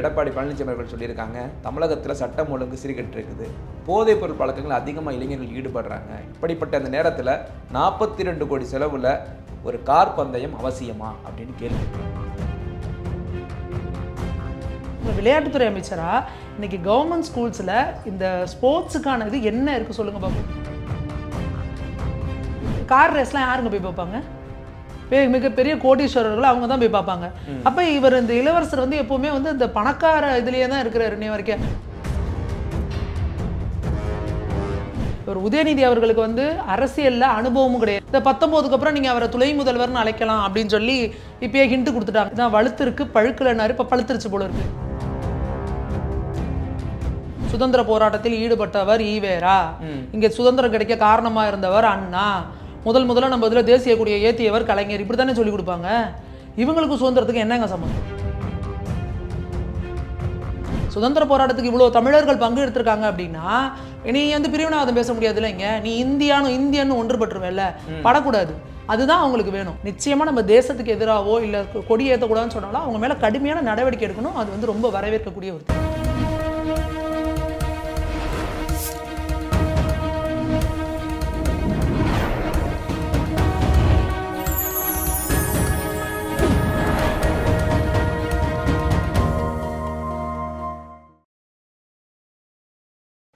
எடப்பாடி பழனிசாமி அவர்கள் சொல்லியிருக்காங்க தமிழகத்தில் சட்டம் ஒழுங்கு சீர்கட்டு இருக்குது போதைப் பொருள் பழக்கங்கள் அதிகமாக இளைஞர்கள் ஈடுபடுறாங்க இப்படிப்பட்ட அந்த நேரத்தில் நாற்பத்தி ரெண்டு கோடி செலவில் ஒரு கார் பந்தயம் அவசியமா அப்படின்னு கேள்வி விளையாட்டுத்துறை அமைச்சராக இன்னைக்கு கவர்மெண்ட் ஸ்கூல்ஸில் இந்த ஸ்போர்ட்ஸுக்கான இது என்ன இருக்குது சொல்லுங்கள் பாபு கார் ரேஸ்லாம் யாருங்க போய் பார்ப்பாங்க மிகப்பெரிய கோடீஸ்வரர்கள் அவங்க தான் போய் பார்ப்பாங்க அப்போ இவர் இந்த இளவரசர் வந்து எப்பவுமே வந்து இந்த பணக்கார இதுலேயே தான் இருக்கிறாரு இன்னை வரைக்கும் இவர் உதயநிதி அவர்களுக்கு வந்து அரசியலில் அனுபவமும் கிடையாது இந்த பத்தொம்போதுக்கு அப்புறம் நீங்கள் அவரை துணை முதல்வர்னு அழைக்கலாம் அப்படின்னு சொல்லி இப்பயே ஹிண்ட் கொடுத்துட்டாங்க இதான் வழுத்திருக்கு பழுக்கலைனாரு இப்போ பழுத்திருச்சு போல இருக்கு சுதந்திர போராட்டத்தில் ஈடுபட்டவர் ஈவேரா இங்கே சுதந்திரம் கிடைக்க காரணமாக இருந்தவர் அண்ணா முதல் முதல்ல நம்ம இதில் தேசிய கொடியை ஏற்றியவர் கலைஞர் இப்படி தானே சொல்லிக் கொடுப்பாங்க இவங்களுக்கும் சுதந்திரத்துக்கு என்னங்க சம்மந்தம் சுதந்திர போராட்டத்துக்கு இவ்வளோ தமிழர்கள் பங்கு எடுத்திருக்காங்க அப்படின்னா நீ வந்து பிரிவினாவாதம் பேச முடியாது இல்லைங்க நீ இந்தியானு இந்தியன்னு ஒன்றுபட்டுருவேல்ல படக்கூடாது அதுதான் அவங்களுக்கு வேணும் நிச்சயமாக நம்ம தேசத்துக்கு எதிராகவோ இல்லை கொடி ஏற்றக்கூடாதுன்னு சொன்னாலும் அவங்க மேலே கடுமையான நடவடிக்கை எடுக்கணும் அது வந்து ரொம்ப வரவேற்கக்கூடிய ஒரு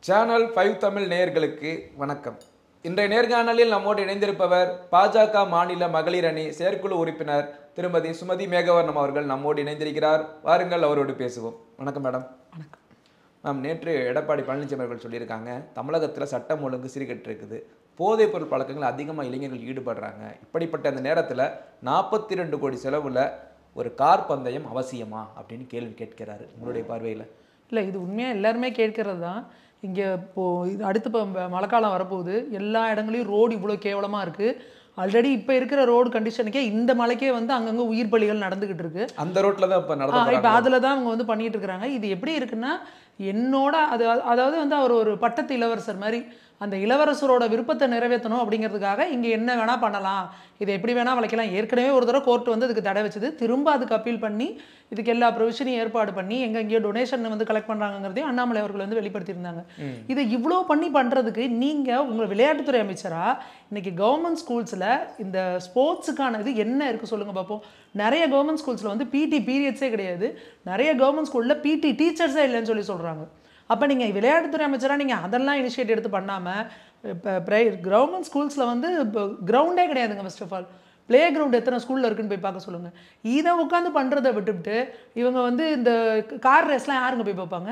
சேனல் ஃபைவ் தமிழ் நேயர்களுக்கு வணக்கம் இன்றைய நேர்காணலில் நம்மோடு இணைந்திருப்பவர் பாஜக மாநில மகளிர் அணி செயற்குழு உறுப்பினர் திருமதி சுமதி மேகவர்ணம் அவர்கள் நம்மோடு இணைந்திருக்கிறார் வாருங்கள் அவரோடு பேசுவோம் வணக்கம் மேடம் வணக்கம் மேம் நேற்று எடப்பாடி பழனிசாமி அவர்கள் சொல்லியிருக்காங்க தமிழகத்தில் சட்டம் ஒழுங்கு சீர்கட்டு இருக்குது போதைப் பொருள் பழக்கங்கள் அதிகமாக இளைஞர்கள் ஈடுபடுறாங்க இப்படிப்பட்ட அந்த நேரத்தில் நாற்பத்தி ரெண்டு கோடி செலவில் ஒரு கார் பந்தயம் அவசியமா அப்படின்னு கேள்வி கேட்கிறாரு உங்களுடைய பார்வையில் இல்லை இது உண்மையாக எல்லாருமே கேட்கிறது தான் இங்கே இப்போது அடுத்து இப்போ மழை காலம் வரப்போகுது எல்லா இடங்களையும் ரோடு இவ்வளோ கேவலமாக இருக்குது ஆல்ரெடி இப்போ இருக்கிற ரோடு கண்டிஷனுக்கே இந்த மலைக்கே வந்து அங்கங்கே உயிர் பலிகள் நடந்துகிட்டு இருக்கு அந்த ரோட்டில் தான் இப்போ நடந்து இப்போ அதில் தான் அவங்க வந்து பண்ணிகிட்டு இருக்கிறாங்க இது எப்படி இருக்குன்னா என்னோட அது அதாவது வந்து அவர் ஒரு பட்டத்து இளவரசர் மாதிரி அந்த இளவரசரோட விருப்பத்தை நிறைவேற்றணும் அப்படிங்கிறதுக்காக இங்கே என்ன வேணால் பண்ணலாம் இதை எப்படி வேணால் வளைக்கலாம் ஏற்கனவே ஒரு தடவை கோர்ட் வந்து இதுக்கு தடை வச்சது திரும்ப அதுக்கு அப்பீல் பண்ணி இதுக்கு எல்லா ப்ரொவிஷனையும் ஏற்பாடு பண்ணி எங்கே எங்கேயோ டொனேஷன் வந்து கலெக்ட் பண்ணுறாங்கிறதையும் அண்ணாமலை அவர்கள் வந்து வெளிப்படுத்தியிருந்தாங்க இதை இவ்வளோ பண்ணி பண்ணுறதுக்கு நீங்கள் உங்கள் விளையாட்டுத்துறை அமைச்சராக இன்றைக்கி கவர்மெண்ட் ஸ்கூல்ஸில் இந்த ஸ்போர்ட்ஸுக்கான இது என்ன இருக்குது சொல்லுங்கள் பார்ப்போம் நிறைய கவர்மெண்ட் ஸ்கூல்ஸில் வந்து பிடி பீரியட்ஸே கிடையாது நிறைய கவர்மெண்ட் ஸ்கூலில் பிடி டீச்சர்ஸே இல்லைன்னு சொல்லி சொல்கிறாங்க அப்போ நீங்கள் விளையாட்டுத்துறை அமைச்சராக நீங்கள் அதெல்லாம் இனிஷியேட் எடுத்து பண்ணாமல் இப்போ ப்ரை கவர்மெண்ட் ஸ்கூல்ஸில் வந்து இப்போ கிரவுண்டே கிடையாதுங்க first of all play ground எத்தனை ஸ்கூலில் இருக்குன்னு போய் பார்க்க சொல்லுங்கள் இதை உட்காந்து பண்ணுறதை விட்டுவிட்டு இவங்க வந்து இந்த கார் ரேஸ்லாம் யாருங்க போய் பார்ப்பாங்க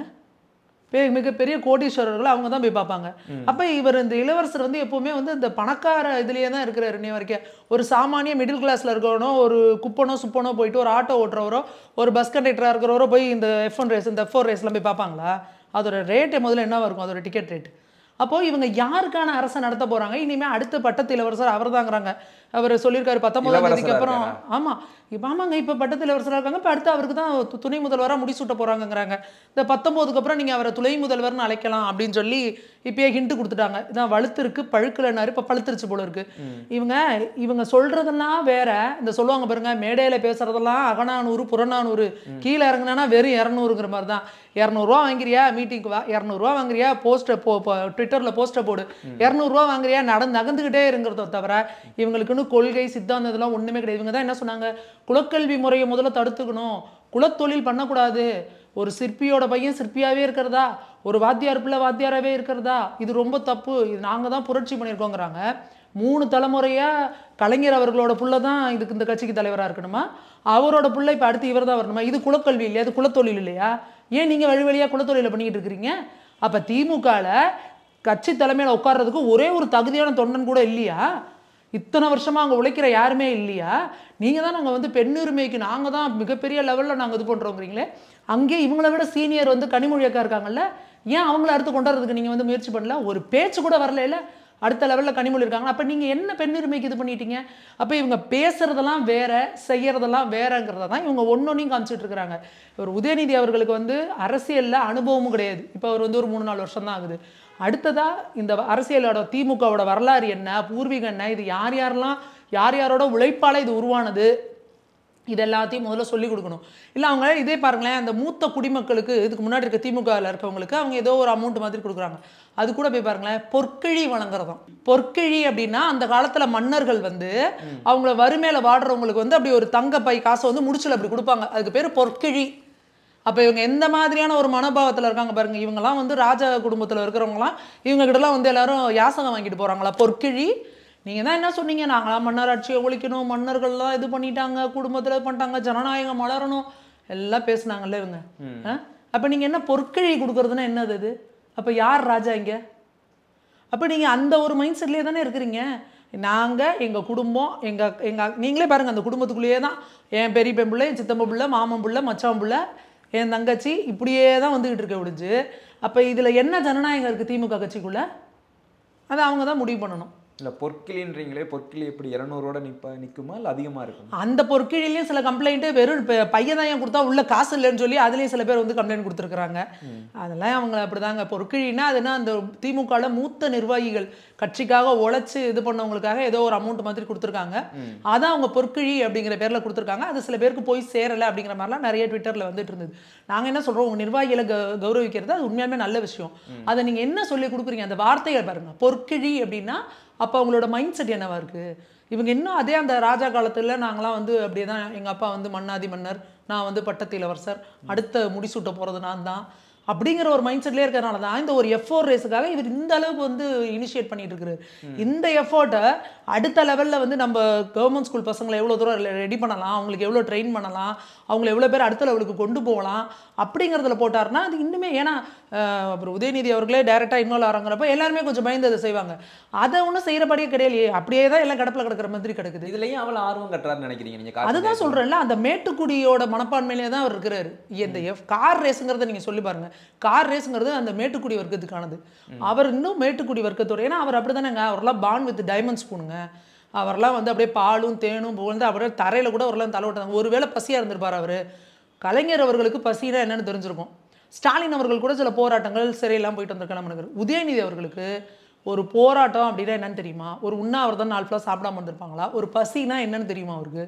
மிகப்பெரிய கோடீஸ்வரர்கள் அவங்க தான் போய் பார்ப்பாங்க அப்போ இவர் இந்த இளவரசர் வந்து எப்போவுமே வந்து இந்த பணக்கார இதுலேயே தான் இருக்கிறாரு நீ வரைக்கும் ஒரு சாமானிய மிடில் கிளாஸில் இருக்கிறவனோ ஒரு குப்பனோ சுப்பனோ போயிட்டு ஒரு ஆட்டோ ஓட்டுறவரோ ஒரு பஸ் கண்டக்டராக இருக்கிறவரோ போய் இந்த எஃப் ஒன் ரேஸ் இந்த எஃப் ஃபோர் ரேஸ்லாம் போய் பார்ப்பாங்களா அதோட ரேட்டு முதல்ல என்னவாக இருக்கும் அதோட டிக்கெட் ரேட் அப்போது இவங்க யாருக்கான அரசை நடத்த போகிறாங்க இனிமேல் அடுத்த பட்டத்து இளவரசர் அவர் தாங்கிறாங்க அவர் சொல்லியிருக்காரு பத்தொன்பதாம் தேதிக்கு அப்புறம் ஆமாம் இப்போ ஆமாங்க இப்போ பட்டத்தில் அவர் இருக்காங்க இப்போ அடுத்து அவருக்கு தான் துணை முதல்வராக முடிசூட்ட போகிறாங்கங்கிறாங்க இந்த பத்தொம்போதுக்கு அப்புறம் நீங்கள் அவரை துணை முதல்வர்னு அழைக்கலாம் அப்படின்னு சொல்லி இப்பயே ஹிண்ட் கொடுத்துட்டாங்க இதான் இருக்கு பழுக்கலன்னாரு இப்போ பழுத்துருச்சு போல இருக்கு இவங்க இவங்க சொல்றதெல்லாம் வேற இந்த சொல்லுவாங்க பாருங்க மேடையில் பேசுறதெல்லாம் அகநானூறு புறநானூறு கீழே இறங்குனா வெறும் இரநூறுங்கிற மாதிரி தான் இரநூறுவா வாங்குறியா மீட்டிங்க்கு வா இரநூறுவா வாங்குறியா போஸ்டர் போ ட்விட்டரில் போஸ்டர் போடு இரநூறுவா வாங்குறியா நடந்து நகர்ந்துக்கிட்டே இருங்கிறத தவிர இவங்களுக்கு இவங்களுக்குன்னு கொள்கை சித்தாந்தம் இதெல்லாம் ஒன்றுமே கிடையாது இவங்க தான் என்ன சொன்னாங்க குலக்கல்வி முறையை முதல்ல தடுத்துக்கணும் குலத்தொழில் பண்ணக்கூடாது ஒரு சிற்பியோட பையன் சிற்பியாகவே இருக்கிறதா ஒரு வாத்தியார் பிள்ளை வாத்தியாராகவே இருக்கிறதா இது ரொம்ப தப்பு இது நாங்கள் தான் புரட்சி பண்ணியிருக்கோங்கிறாங்க மூணு தலைமுறையாக கலைஞர் அவர்களோட புள்ள தான் இதுக்கு இந்த கட்சிக்கு தலைவராக இருக்கணுமா அவரோட புள்ள இப்போ அடுத்து இவர் தான் வரணுமா இது குலக்கல்வி இல்லையா இது குலத்தொழில் இல்லையா ஏன் நீங்கள் வழி வழியாக குலத்தொழிலை பண்ணிக்கிட்டு இருக்கிறீங்க அப்போ திமுகவில் கட்சி தலைமையில் உட்கார்றதுக்கு ஒரே ஒரு தகுதியான தொண்டன் கூட இல்லையா இத்தனை வருஷமாக அங்கே உழைக்கிற யாருமே இல்லையா நீங்கள் தான் நாங்கள் வந்து பெண்ணுரிமைக்கு நாங்கள் தான் மிகப்பெரிய லெவலில் நாங்கள் இது பண்ணுறோங்கிறீங்களே அங்கே இவங்கள விட சீனியர் வந்து கனிமொழியக்கா இருக்காங்கல்ல ஏன் அவங்கள அடுத்து கொண்டு வரதுக்கு நீங்கள் வந்து முயற்சி பண்ணல ஒரு பேச்சு கூட வரல அடுத்த லெவலில் கனிமொழி இருக்காங்க அப்போ நீங்கள் என்ன பெண்ணுரிமைக்கு இது பண்ணிட்டீங்க அப்போ இவங்க பேசுகிறதெல்லாம் வேற செய்கிறதெல்லாம் வேறங்கிறத தான் இவங்க ஒன்றொன்றையும் காமிச்சிட்டு இருக்கிறாங்க ஒரு உதயநிதி அவர்களுக்கு வந்து அரசியலில் அனுபவமும் கிடையாது இப்போ அவர் வந்து ஒரு மூணு நாலு வருஷம் தான் ஆகுது அடுத்ததாக இந்த அரசியலோட திமுகவோட வரலாறு என்ன பூர்வீகம் என்ன இது யார் யாரெல்லாம் யார் யாரோட உழைப்பால் இது உருவானது இது எல்லாத்தையும் முதல்ல சொல்லிக் கொடுக்கணும் இல்லை அவங்க இதே பாருங்களேன் அந்த மூத்த குடிமக்களுக்கு இதுக்கு முன்னாடி இருக்க திமுகவில் இருக்கவங்களுக்கு அவங்க ஏதோ ஒரு அமௌண்ட் மாதிரி கொடுக்குறாங்க அது கூட போய் பாருங்களேன் பொற்கிழி வழங்குறதும் பொற்கிழி அப்படின்னா அந்த காலத்தில் மன்னர்கள் வந்து அவங்கள வறுமையில் வாடுறவங்களுக்கு வந்து அப்படி ஒரு தங்க பை காசை வந்து முடிச்சல அப்படி கொடுப்பாங்க அதுக்கு பேர் பொற்கிழி அப்போ இவங்க எந்த மாதிரியான ஒரு மனோபாவத்தில் இருக்காங்க பாருங்கள் இவங்கெல்லாம் வந்து ராஜ குடும்பத்தில் இருக்கிறவங்களாம் இவங்ககிட்டலாம் வந்து எல்லாரும் யாசகம் வாங்கிட்டு போகிறாங்களா பொற்கிழி நீங்கள் தான் என்ன சொன்னீங்க நாங்களாம் மன்னர் ஆட்சியை ஒழிக்கணும் மன்னர்கள்லாம் இது பண்ணிட்டாங்க குடும்பத்தில் பண்ணிட்டாங்க ஜனநாயகம் மலரணும் எல்லாம் பேசுனாங்கல்ல இவங்க அப்போ நீங்கள் என்ன பொற்கிழி கொடுக்குறதுன்னா என்னது இது அப்போ யார் ராஜா இங்கே அப்போ நீங்கள் அந்த ஒரு மைண்ட் செட்லேயே தானே இருக்கிறீங்க நாங்கள் எங்கள் குடும்பம் எங்கள் எங்கள் நீங்களே பாருங்கள் அந்த குடும்பத்துக்குள்ளேயே தான் என் பெரிய பெம்பிள்ளை சித்தம்ப பிள்ளை மாமன் பிள்ளை மச்சான் பிள்ளை என் தங்கச்சி இப்படியே தான் வந்துக்கிட்டு இருக்க முடிஞ்சு அப்போ இதில் என்ன ஜனநாயகம் இருக்குது திமுக கட்சிக்குள்ளே அதை அவங்க தான் முடிவு பண்ணணும் இல்லை பொற்கிளின்றீங்களே பொற்கிளி எப்படி இரநூறுவோட நிற்ப நிற்குமா இல்லை அதிகமாக இருக்கும் அந்த பொற்கிழிலையும் சில கம்ப்ளைண்ட்டு வெறும் இப்போ பையன் தான் கொடுத்தா உள்ள காசு இல்லைன்னு சொல்லி அதுலேயும் சில பேர் வந்து கம்ப்ளைண்ட் கொடுத்துருக்குறாங்க அதெல்லாம் அவங்க அப்படிதாங்க பொற்கிழின்னா அதுனா அந்த திமுகவில் மூத்த நிர்வாகிகள் கட்சிக்காக உழைச்சி இது பண்ணவங்களுக்காக ஏதோ ஒரு அமௌண்ட் மாதிரி கொடுத்துருக்காங்க அதான் அவங்க பொற்கிழி அப்படிங்கிற பேரில் கொடுத்துருக்காங்க அது சில பேருக்கு போய் சேரலை அப்படிங்கிற மாதிரிலாம் நிறைய ட்விட்டரில் வந்துட்டு இருந்தது நாங்கள் என்ன சொல்கிறோம் உங்கள் நிர்வாகிகளை கௌரவிக்கிறது அது உண்மையாலுமே நல்ல விஷயம் அதை நீங்கள் என்ன சொல்லி கொடுக்குறீங்க அந்த வார்த்தைகள் பாருங்க பொற்கிழி அப்படின்னா அப்போ அவங்களோட மைண்ட் செட் என்னவா இருக்கு இவங்க இன்னும் அதே அந்த ராஜா காலத்தில் நாங்களாம் வந்து அப்படியே தான் எங்கள் அப்பா வந்து மன்னாதி மன்னர் நான் வந்து அவர் சார் அடுத்த முடிசூட்ட போகிறது நான் தான் அப்படிங்கிற ஒரு மைண்ட் செட்லேயே இருக்கிறனால தான் இந்த ஒரு எஃபோர் ரேஸுக்காக இவர் இந்த அளவுக்கு வந்து இனிஷியேட் பண்ணிட்டு இருக்கிறாரு இந்த எஃபோர்ட்டை அடுத்த லெவலில் வந்து நம்ம கவர்மெண்ட் ஸ்கூல் பசங்களை எவ்வளோ தூரம் ரெடி பண்ணலாம் அவங்களுக்கு எவ்வளோ ட்ரெயின் பண்ணலாம் அவங்களை எவ்வளோ பேர் அடுத்த லெவலுக்கு கொண்டு போகலாம் அப்படிங்கிறதுல போட்டார்னா அது இன்னுமே ஏன்னா அப்புறம் உதயநிதி அவர்களே டேரெக்டாக இன்வால்வ் ஆகிறாங்கிறப்ப எல்லாருமே கொஞ்சம் பயந்து அதை செய்வாங்க அதை ஒன்றும் செய்கிறபடியே கிடையாது அப்படியே தான் எல்லாம் கடப்பில் கிடக்கிற மாதிரி கிடக்குது இதுலேயும் அவ்வளோ ஆர்வம் கட்டுறாரு நினைக்கிறீங்க நீங்கள் அதுதான் சொல்கிறேன்ல அந்த மேட்டுக்குடியோட மனப்பான்மையிலே தான் அவர் இருக்கிறாரு இந்த எஃப் கார் ரேஸுங்கிறத நீங்கள் சொல்லி பாருங்கள் கார் ரேஸுங்கிறது அந்த மேட்டுக்குடி வர்க்கத்துக்கானது அவர் இன்னும் மேட்டுக்குடி வர்க்கத்தோடு ஏன்னா அவர் அப்படி தானேங்க அவர்லாம் பான் வித் டைமண்ட் ஸ்பூனுங்க அவர்லாம் வந்து அப்படியே பாலும் தேனும் புகழ்ந்து அப்படியே தரையில் கூட அவர்லாம் ஒரு ஒருவேளை பசியாக இருந்திருப்பார் அவர் கலைஞர் அவர்களுக்கு பசினா என்னென்னு தெரிஞ்சிருக்கும் ஸ்டாலின் அவர்கள் கூட சில போராட்டங்கள் சிறையெல்லாம் போயிட்டு வந்திருக்கலாம் எனக்கு உதயநிதி அவர்களுக்கு ஒரு போராட்டம் அப்படின்னா என்னன்னு தெரியுமா ஒரு உண்ணாவிரதம் நாலு ஃபுல்லாக சாப்பிடாம வந்திருப்பாங்களா ஒரு பசினா என்னன்னு தெரியுமா அவருக்கு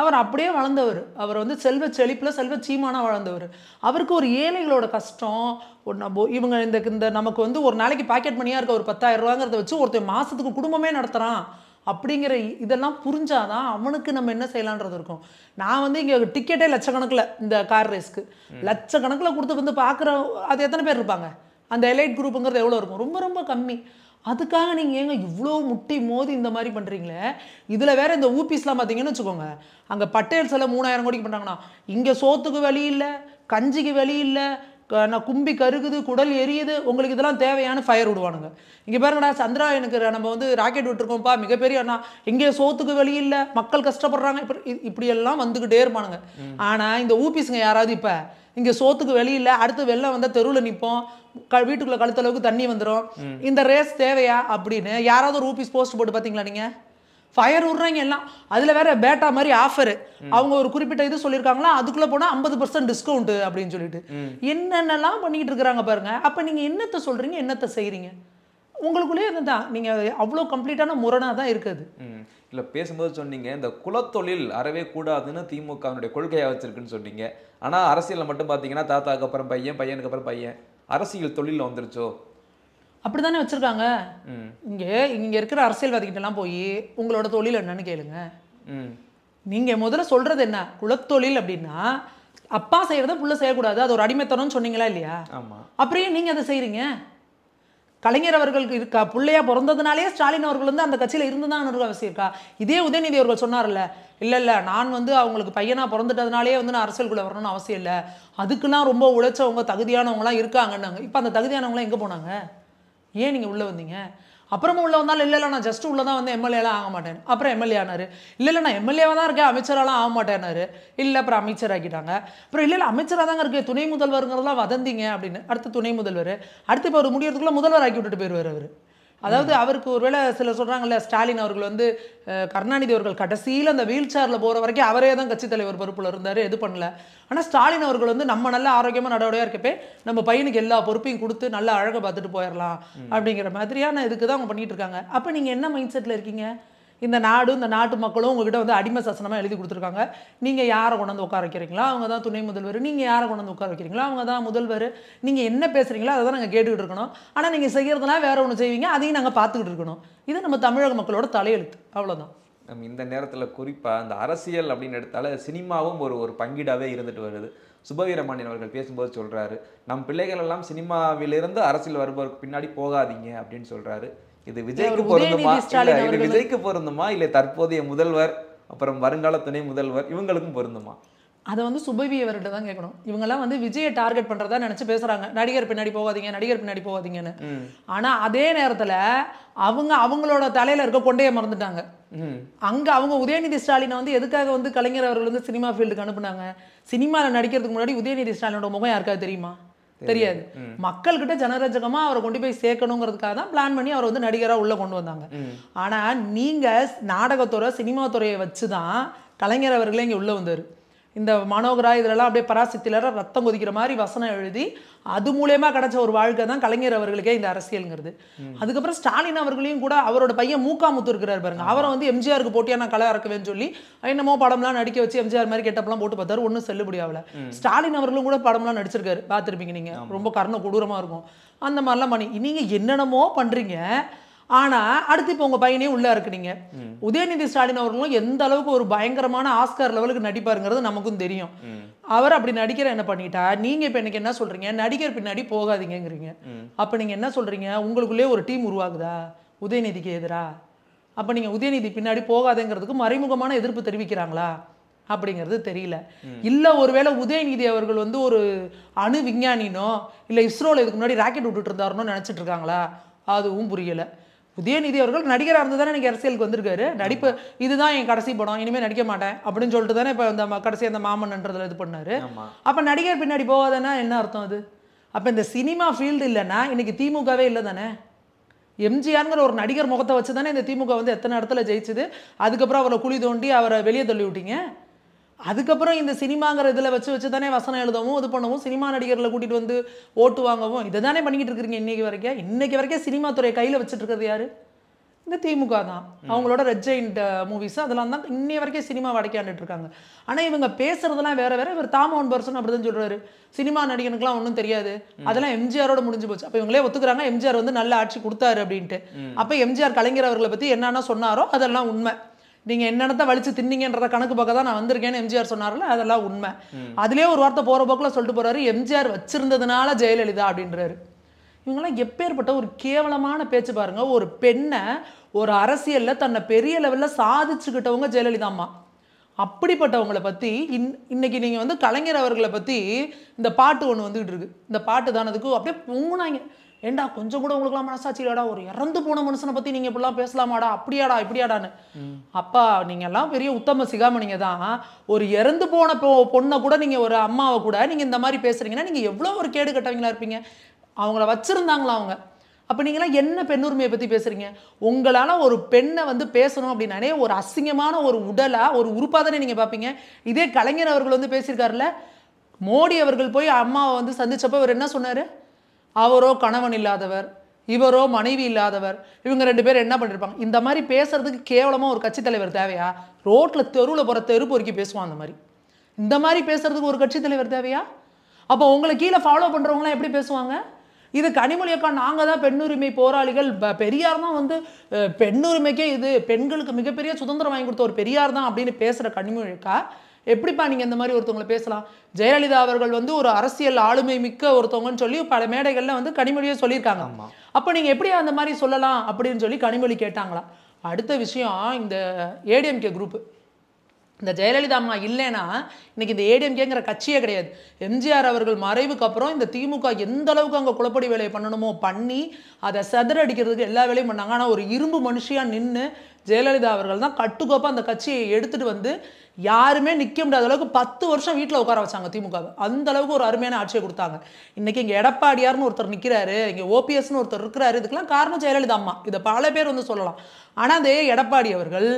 அவர் அப்படியே வளர்ந்தவர் அவர் வந்து செல்வ செழிப்பில் செல்வ சீமானாக வளர்ந்தவர் அவருக்கு ஒரு ஏழைகளோட கஷ்டம் ஒரு நம்ம இவங்க இந்த இந்த நமக்கு வந்து ஒரு நாளைக்கு பாக்கெட் மணியாக இருக்க ஒரு பத்தாயிரம் ரூபாங்கிறத வச்சு ஒருத்தர் மாதத்துக்கு குடும்பமே நடத்துகிறான் அப்படிங்கிற இதெல்லாம் புரிஞ்சாதான் அவனுக்கு நம்ம என்ன செய்யலான்றது இருக்கும் நான் வந்து இங்கே டிக்கெட்டே லட்சக்கணக்கில் இந்த கார் ரேஸ்க்கு லட்சக்கணக்கில் கொடுத்து வந்து பார்க்குற அது எத்தனை பேர் இருப்பாங்க அந்த எலைட் குரூப்புங்கிறது எவ்வளோ இருக்கும் ரொம்ப ரொம்ப கம்மி அதுக்காக நீங்கள் ஏங்க இவ்வளோ முட்டி மோதி இந்த மாதிரி பண்ணுறீங்களே இதில் வேறு இந்த ஊபிஸ்லாம் பார்த்தீங்கன்னு வச்சுக்கோங்க அங்கே பட்டேல் சில மூணாயிரம் கோடிக்கு பண்ணுறாங்கன்னா இங்கே சோத்துக்கு வழி இல்லை கஞ்சிக்கு வழி இல்லை நான் கும்பி கருகுது குடல் எரியுது உங்களுக்கு இதெல்லாம் தேவையான ஃபயர் விடுவானுங்க இங்கே பாருங்கடா சந்திரா எனக்கு நம்ம வந்து ராக்கெட் விட்டுருக்கோம்ப்பா மிகப்பெரிய அண்ணா இங்கே சோத்துக்கு வழி இல்லை மக்கள் கஷ்டப்படுறாங்க இப்படி இப்படியெல்லாம் வந்துக்கிட்டே இருப்பானுங்க ஆனால் இந்த ஊபிஸுங்க யாராவது இப்போ இங்கே சோத்துக்கு வெளியில் அடுத்து வெளில வந்தால் தெருவில் நிற்போம் க வீட்டுக்குள்ளே கழுத்தளவுக்கு தண்ணி வந்துடும் இந்த ரேஸ் தேவையா அப்படின்னு யாராவது ஒரு ஊபிஸ் போஸ்ட் போட்டு பார்த்தீங்களா நீங்கள் ஃபயர் விட்றாங்க எல்லாம் அதில் வேற பேட்டா மாதிரி ஆஃபரு அவங்க ஒரு குறிப்பிட்ட இது சொல்லியிருக்காங்களா அதுக்குள்ளே போனால் ஐம்பது பர்சன்ட் டிஸ்கவுண்ட் அப்படின்னு சொல்லிட்டு என்னென்னலாம் பண்ணிக்கிட்டு இருக்கிறாங்க பாருங்க அப்போ நீங்கள் என்னத்தை சொல்கிறீங்க என்னத்தை செய்கிறீங்க உங்களுக்குள்ளேயே தான் நீங்கள் அவ்வளோ கம்ப்ளீட்டான முரணாக தான் இருக்குது இல்லை பேசும்போது சொன்னீங்க இந்த குலத்தொழில் அறவே கூடாதுன்னு திமுகவினுடைய கொள்கையாக வச்சிருக்குன்னு சொன்னீங்க ஆனால் அரசியலில் மட்டும் பார்த்தீங்கன்னா தாத்தாக்கு அப்புறம் பையன் பையனுக்கு அப்புறம் பையன் அரசியல் தொழிலில் வந்துருச்சோ அப்படி தானே வச்சுருக்காங்க இங்கே இங்கே இருக்கிற அரசியல்வாதிகிட்டலாம் போய் உங்களோட தொழில் என்னன்னு கேளுங்க நீங்கள் முதல்ல சொல்கிறது என்ன குலத்தொழில் அப்படின்னா அப்பா செய்கிறத புள்ள செய்யக்கூடாது அது ஒரு அடிமைத்தனம்னு சொன்னீங்களா இல்லையா அப்படியே நீங்கள் அதை செய்கிறீங்க கலைஞர் அவர்களுக்கு இருக்கா பிள்ளையா பிறந்ததுனாலே ஸ்டாலின் அவர்கள் வந்து அந்த கட்சியில் இருந்துதான் தான் அவசியம் இருக்கா இதே உதயநிதி அவர்கள் சொன்னார்ல இல்லை இல்லை நான் வந்து அவங்களுக்கு பையனாக பிறந்துட்டதுனாலே வந்து நான் அரசியலுக்குள்ளே வரணும்னு அவசியம் இல்லை அதுக்கெல்லாம் ரொம்ப உழைச்சவங்க தகுதியானவங்களாம் இருக்காங்கன்னாங்க இப்போ அந்த தகுதியானவங்களாம் எங்கே போனாங்க ஏன் நீங்கள் உள்ளே வந்தீங்க அப்புறமா உள்ளே வந்தாலும் இல்லை இல்லை நான் ஜஸ்ட் உள்ளே தான் வந்து எம்எல்ஏலாம் ஆக மாட்டேன் அப்புறம் எம்எல்ஏ ஆனார் இல்லை இல்லை நான் எம்எல்ஏவாக தான் இருக்கேன் அமைச்சரெல்லாம் ஆக மாட்டேனாரு இல்லை அப்புறம் அமைச்சர் ஆக்கிட்டாங்க அப்புறம் இல்லை இல்லை அமைச்சராக தாங்க இருக்கேன் துணை முதல்வருங்கிறதெல்லாம் வதந்திங்க அப்படின்னு அடுத்து துணை முதல்வர் அடுத்து இப்போ ஒரு முடியறதுக்குள்ளே முதல்வர் ஆக்கி விட்டுட்டு போயிடுவார் அவர் அதாவது அவருக்கு ஒருவேளை சில சொல்கிறாங்கல்ல ஸ்டாலின் அவர்கள் வந்து கருணாநிதி அவர்கள் கடைசியில் அந்த வீல் சேரில் போகிற வரைக்கும் அவரே தான் கட்சித் தலைவர் பொறுப்பில் இருந்தார் எது பண்ணல ஆனால் ஸ்டாலின் அவர்கள் வந்து நம்ம நல்ல ஆரோக்கியமாக நடவடிக்கையாக இருக்கப்பே நம்ம பையனுக்கு எல்லா பொறுப்பையும் கொடுத்து நல்லா அழகை பார்த்துட்டு போயிடலாம் அப்படிங்கிற மாதிரியான இதுக்கு தான் அவங்க பண்ணிகிட்டு இருக்காங்க அப்போ நீங்கள் என்ன மைண்ட் செட்டில் இருக்கீங்க இந்த நாடு இந்த நாட்டு மக்களும் உங்ககிட்ட வந்து அடிமை சாசனமாக எழுதி கொடுத்துருக்காங்க நீங்கள் யாரை கொண்டாந்து உட்கார வைக்கிறீங்களா அவங்க தான் துணை முதல்வர் நீங்கள் யாரை கொண்டாந்து உட்கார வைக்கிறீங்களோ அவங்க தான் முதல்வர் நீங்கள் என்ன பேசுகிறீங்களோ அதை தான் நாங்கள் கேட்டுக்கிட்டு இருக்கணும் ஆனால் நீங்கள் செய்கிறதுனா வேறு ஒன்று செய்வீங்க அதையும் நாங்கள் பார்த்துக்கிட்டு இருக்கணும் இது நம்ம தமிழக மக்களோட தலையெழுத்து அவ்வளோதான் நம்ம இந்த நேரத்தில் குறிப்பாக அந்த அரசியல் அப்படின்னு எடுத்தால சினிமாவும் ஒரு ஒரு பங்கீடாகவே இருந்துட்டு வருது சுபவீரமணியன் அவர்கள் பேசும்போது சொல்கிறாரு நம் பிள்ளைகள் எல்லாம் சினிமாவிலிருந்து அரசியல் வருபவருக்கு பின்னாடி போகாதீங்க அப்படின்னு சொல்கிறாரு இது விஜய்க்கு பொருந்துமா இது விஜய்க்கு பொருந்துமா இல்லை தற்போதைய முதல்வர் அப்புறம் வருங்கால துணை முதல்வர் இவங்களுக்கும் பொருந்துமா அதை வந்து சுபவி அவர்கிட்ட தான் கேட்கணும் இவங்கெல்லாம் வந்து விஜயை டார்கெட் பண்றதா நினைச்சு பேசுறாங்க நடிகர் பின்னாடி போகாதீங்க நடிகர் பின்னாடி போகாதீங்கன்னு ஆனா அதே நேரத்துல அவங்க அவங்களோட தலையில இருக்க கொண்டையை மறந்துட்டாங்க அங்க அவங்க உதயநிதி ஸ்டாலினை வந்து எதுக்காக வந்து கலைஞர் அவர்கள் வந்து சினிமா ஃபீல்டுக்கு அனுப்புனாங்க சினிமாவில் நடிக்கிறதுக்கு முன்னாடி உதயநிதி ஸ்டாலினோட முகம் யாருக்காவது தெரியுமா தெரியாது மக்கள்கிட்ட ஜனரஞ்சகமா அவரை கொண்டு போய் சேர்க்கணுங்கிறதுக்காக தான் பிளான் பண்ணி அவரை வந்து நடிகராக உள்ள கொண்டு வந்தாங்க ஆனா நீங்க நாடகத்துறை சினிமா துறையை வச்சுதான் கலைஞர் அவர்களே இங்க உள்ள வந்தார் இந்த மனோகரா இதிலெல்லாம் அப்படியே பராசக்தியில் ரத்தம் கொதிக்கிற மாதிரி வசனம் எழுதி அது மூலயமா கிடச்ச ஒரு வாழ்க்கை தான் கலைஞர் அவர்களுக்கே இந்த அரசியல்ங்கிறது அதுக்கப்புறம் ஸ்டாலின் அவர்களையும் கூட அவரோட பையன் மூக்காமுத்து இருக்கிறார் பாருங்க அவரை வந்து எம்ஜிஆருக்கு போட்டியா நான் களை அறக்குவேன்னு சொல்லி என்னமோ படம்லாம் நடிக்க வச்சு எம்ஜிஆர் மாதிரி கெட்டப்பெல்லாம் போட்டு பார்த்தாரு ஒன்றும் செல்லுபடி ஸ்டாலின் அவர்களும் கூட படம்லாம் நடிச்சிருக்காரு பார்த்துருப்பீங்க நீங்கள் ரொம்ப கர்ண கொடூரமாக இருக்கும் அந்த மாதிரிலாம் பண்ணி நீங்கள் என்னென்னமோ பண்ணுறீங்க ஆனால் அடுத்து இப்போ உங்கள் பையனே உள்ளே இருக்கிறீங்க உதயநிதி ஸ்டாலின் அவர்களும் எந்த அளவுக்கு ஒரு பயங்கரமான ஆஸ்கார் லெவலுக்கு நடிப்பாருங்கிறது நமக்கும் தெரியும் அவர் அப்படி நடிக்கிற என்ன பண்ணிட்டா நீங்கள் இப்போ எனக்கு என்ன சொல்கிறீங்க நடிகர் பின்னாடி போகாதீங்கிறீங்க அப்போ நீங்கள் என்ன சொல்கிறீங்க உங்களுக்குள்ளே ஒரு டீம் உருவாகுதா உதயநிதிக்கு எதிரா அப்போ நீங்கள் உதயநிதி பின்னாடி போகாதேங்கிறதுக்கு மறைமுகமான எதிர்ப்பு தெரிவிக்கிறாங்களா அப்படிங்கிறது தெரியல இல்லை ஒருவேளை உதயநிதி அவர்கள் வந்து ஒரு அணு விஞ்ஞானினோ இல்லை இஸ்ரோவில் இதுக்கு முன்னாடி ராக்கெட் விட்டுட்டு இருந்தாருன்னு நினச்சிட்டு இருக்காங்களா அதுவும் புரியலை உதயநிதி அவர்கள் நடிகராக இருந்து தானே எனக்கு அரசியலுக்கு வந்திருக்காரு நடிப்பு இதுதான் என் கடைசி படம் இனிமேல் நடிக்க மாட்டேன் அப்படின்னு சொல்லிட்டு தானே இப்போ அந்த கடைசி அந்த மாமன்ன்றதில் இது பண்ணார் அப்போ நடிகர் பின்னாடி போகாதன்னா என்ன அர்த்தம் அது அப்போ இந்த சினிமா ஃபீல்டு இல்லைன்னா இன்றைக்கி திமுகவே இல்லை தானே எம்ஜிஆருங்கிற ஒரு நடிகர் முகத்தை வச்சு தானே இந்த திமுக வந்து எத்தனை இடத்துல ஜெயிச்சுது அதுக்கப்புறம் அவரை குழி தோண்டி அவரை வெளியே தள்ளி விட்டீங்க அதுக்கப்புறம் இந்த சினிமாங்கிற இதில் வச்சு வச்சு தானே வசனம் எழுதவும் இது பண்ணவும் சினிமா நடிகர்களை கூட்டிகிட்டு வந்து ஓட்டு வாங்கவும் இதை தானே பண்ணிக்கிட்டு இருக்கிறீங்க இன்றைக்கி வரைக்கும் இன்றைக்கி வரைக்கும் சினிமா துறையை கையில் வச்சுட்டு இருக்கிறது யார் இந்த திமுக தான் அவங்களோட ரெட் மூவிஸ் uh, அதெல்லாம் தான் இன்னைய வரைக்கும் சினிமா வடைக்காண்டுட்டு இருக்காங்க ஆனால் இவங்க பேசுறதெல்லாம் வேற வேற இவர் தாம ஒன் பர்சன் அப்படிதான் சொல்றாரு சினிமா நடிகனுக்குலாம் ஒன்றும் தெரியாது அதெல்லாம் எம்ஜிஆரோட முடிஞ்சு போச்சு அப்போ இவங்களே ஒத்துக்கிறாங்க எம்ஜிஆர் வந்து நல்ல ஆட்சி கொடுத்தாரு அப்படின்ட்டு அப்போ எம்ஜிஆர் கலைஞர் அவர்களை பற்றி என்னென்ன சொன்னாரோ அதெல்லாம் உண்மை நீங்கள் என்னென்னத்தை வலிச்சு தின்னீங்கன்றத கணக்கு பக்கம் தான் நான் வந்திருக்கேன்னு எம்ஜிஆர் சொன்னார்ல அதெல்லாம் உண்மை அதுலேயே ஒரு வார்த்தை போகிற போக்கில் சொல்லிட்டு போகிறாரு எம்ஜிஆர் வச்சிருந்ததுனால ஜெயலலிதா அப்படின்றாரு இவங்கெல்லாம் எப்பேற்பட்ட ஒரு கேவலமான பேச்சு பாருங்க ஒரு பெண்ணை ஒரு அரசியலில் தன்னை பெரிய லெவலில் சாதிச்சுக்கிட்டவங்க ஜெயலலிதா அம்மா அப்படிப்பட்டவங்களை பற்றி இன் இன்னைக்கு நீங்கள் வந்து கலைஞர் அவர்களை பற்றி இந்த பாட்டு ஒன்று வந்துக்கிட்டு இருக்கு இந்த பாட்டு தானதுக்கு அப்படியே பொங்குனாங்க ஏண்டா கொஞ்சம் கூட உங்களுக்குலாம் மனசாட்சி இல்லடா ஒரு இறந்து போன மனுஷனை பற்றி நீங்கள் இப்படிலாம் பேசலாமாடா அப்படியாடா இப்படியாடான்னு அப்பா எல்லாம் பெரிய உத்தம சிகாமணிங்க தான் ஒரு இறந்து போன பொண்ணை கூட நீங்கள் ஒரு அம்மாவை கூட நீங்கள் இந்த மாதிரி பேசுறீங்கன்னா நீங்கள் எவ்வளோ ஒரு கேடு கட்டவங்களா இருப்பீங்க அவங்கள வச்சுருந்தாங்களா அவங்க அப்போ எல்லாம் என்ன பெண்ணுரிமையை பற்றி பேசுகிறீங்க உங்களால் ஒரு பெண்ணை வந்து பேசணும் அப்படின்னாலே ஒரு அசிங்கமான ஒரு உடலா ஒரு உறுப்பாக தானே நீங்கள் பார்ப்பீங்க இதே கலைஞர் அவர்கள் வந்து பேசியிருக்காருல மோடி அவர்கள் போய் அம்மாவை வந்து சந்திச்சப்ப அவர் என்ன சொன்னார் அவரோ கணவன் இல்லாதவர் இவரோ மனைவி இல்லாதவர் இவங்க ரெண்டு பேரும் என்ன பண்ணியிருப்பாங்க இந்த மாதிரி பேசுறதுக்கு கேவலமாக ஒரு கட்சி தலைவர் தேவையா ரோட்டில் தெருவில் போகிற தெரு பொறுக்கி பேசுவான் அந்த மாதிரி இந்த மாதிரி பேசுறதுக்கு ஒரு கட்சி தலைவர் தேவையா அப்போ உங்களை கீழே ஃபாலோ பண்ணுறவங்களாம் எப்படி பேசுவாங்க இது கனிமொழியக்கா நாங்கள் தான் பெண்ணுரிமை போராளிகள் பெரியார் தான் வந்து பெண்ணுரிமைக்கே இது பெண்களுக்கு மிகப்பெரிய சுதந்திரம் வாங்கி கொடுத்த ஒரு பெரியார் தான் அப்படின்னு பேசுகிற கனிமொழி எப்படிப்பா நீங்கள் இந்த மாதிரி ஒருத்தவங்களை பேசலாம் ஜெயலலிதா அவர்கள் வந்து ஒரு அரசியல் ஆளுமை மிக்க ஒருத்தவங்கன்னு சொல்லி பல மேடைகளில் வந்து கனிமொழியே சொல்லியிருக்காங்க அப்போ நீங்கள் எப்படி அந்த மாதிரி சொல்லலாம் அப்படின்னு சொல்லி கனிமொழி கேட்டாங்களா அடுத்த விஷயம் இந்த ஏடிஎம்கே குரூப்பு இந்த ஜெயலலிதா அம்மா இல்லைன்னா இன்றைக்கி இந்த ஏடிஎம்கேங்கிற கட்சியே கிடையாது எம்ஜிஆர் அவர்கள் மறைவுக்கு அப்புறம் இந்த திமுக எந்த அளவுக்கு அங்கே குளப்படி வேலையை பண்ணணுமோ பண்ணி அதை செதறடிக்கிறதுக்கு எல்லா வேலையும் பண்ணாங்க ஆனால் ஒரு இரும்பு மனுஷியாக நின்று ஜெயலலிதா அவர்கள் தான் கட்டுக்கோப்பாக அந்த கட்சியை எடுத்துகிட்டு வந்து யாருமே நிற்க முடியாத அளவுக்கு பத்து வருஷம் வீட்டில் உட்கார வச்சாங்க திமுக அந்த அளவுக்கு ஒரு அருமையான ஆட்சியை கொடுத்தாங்க இன்னைக்கு இங்கே எடப்பாடியார்னு ஒருத்தர் நிற்கிறாரு இங்கே ஓபிஎஸ்னு ஒருத்தர் இருக்கிறாரு இதுக்கெல்லாம் காரணம் ஜெயலலிதா அம்மா இதை பல பேர் வந்து சொல்லலாம் ஆனால் அதே எடப்பாடி அவர்கள்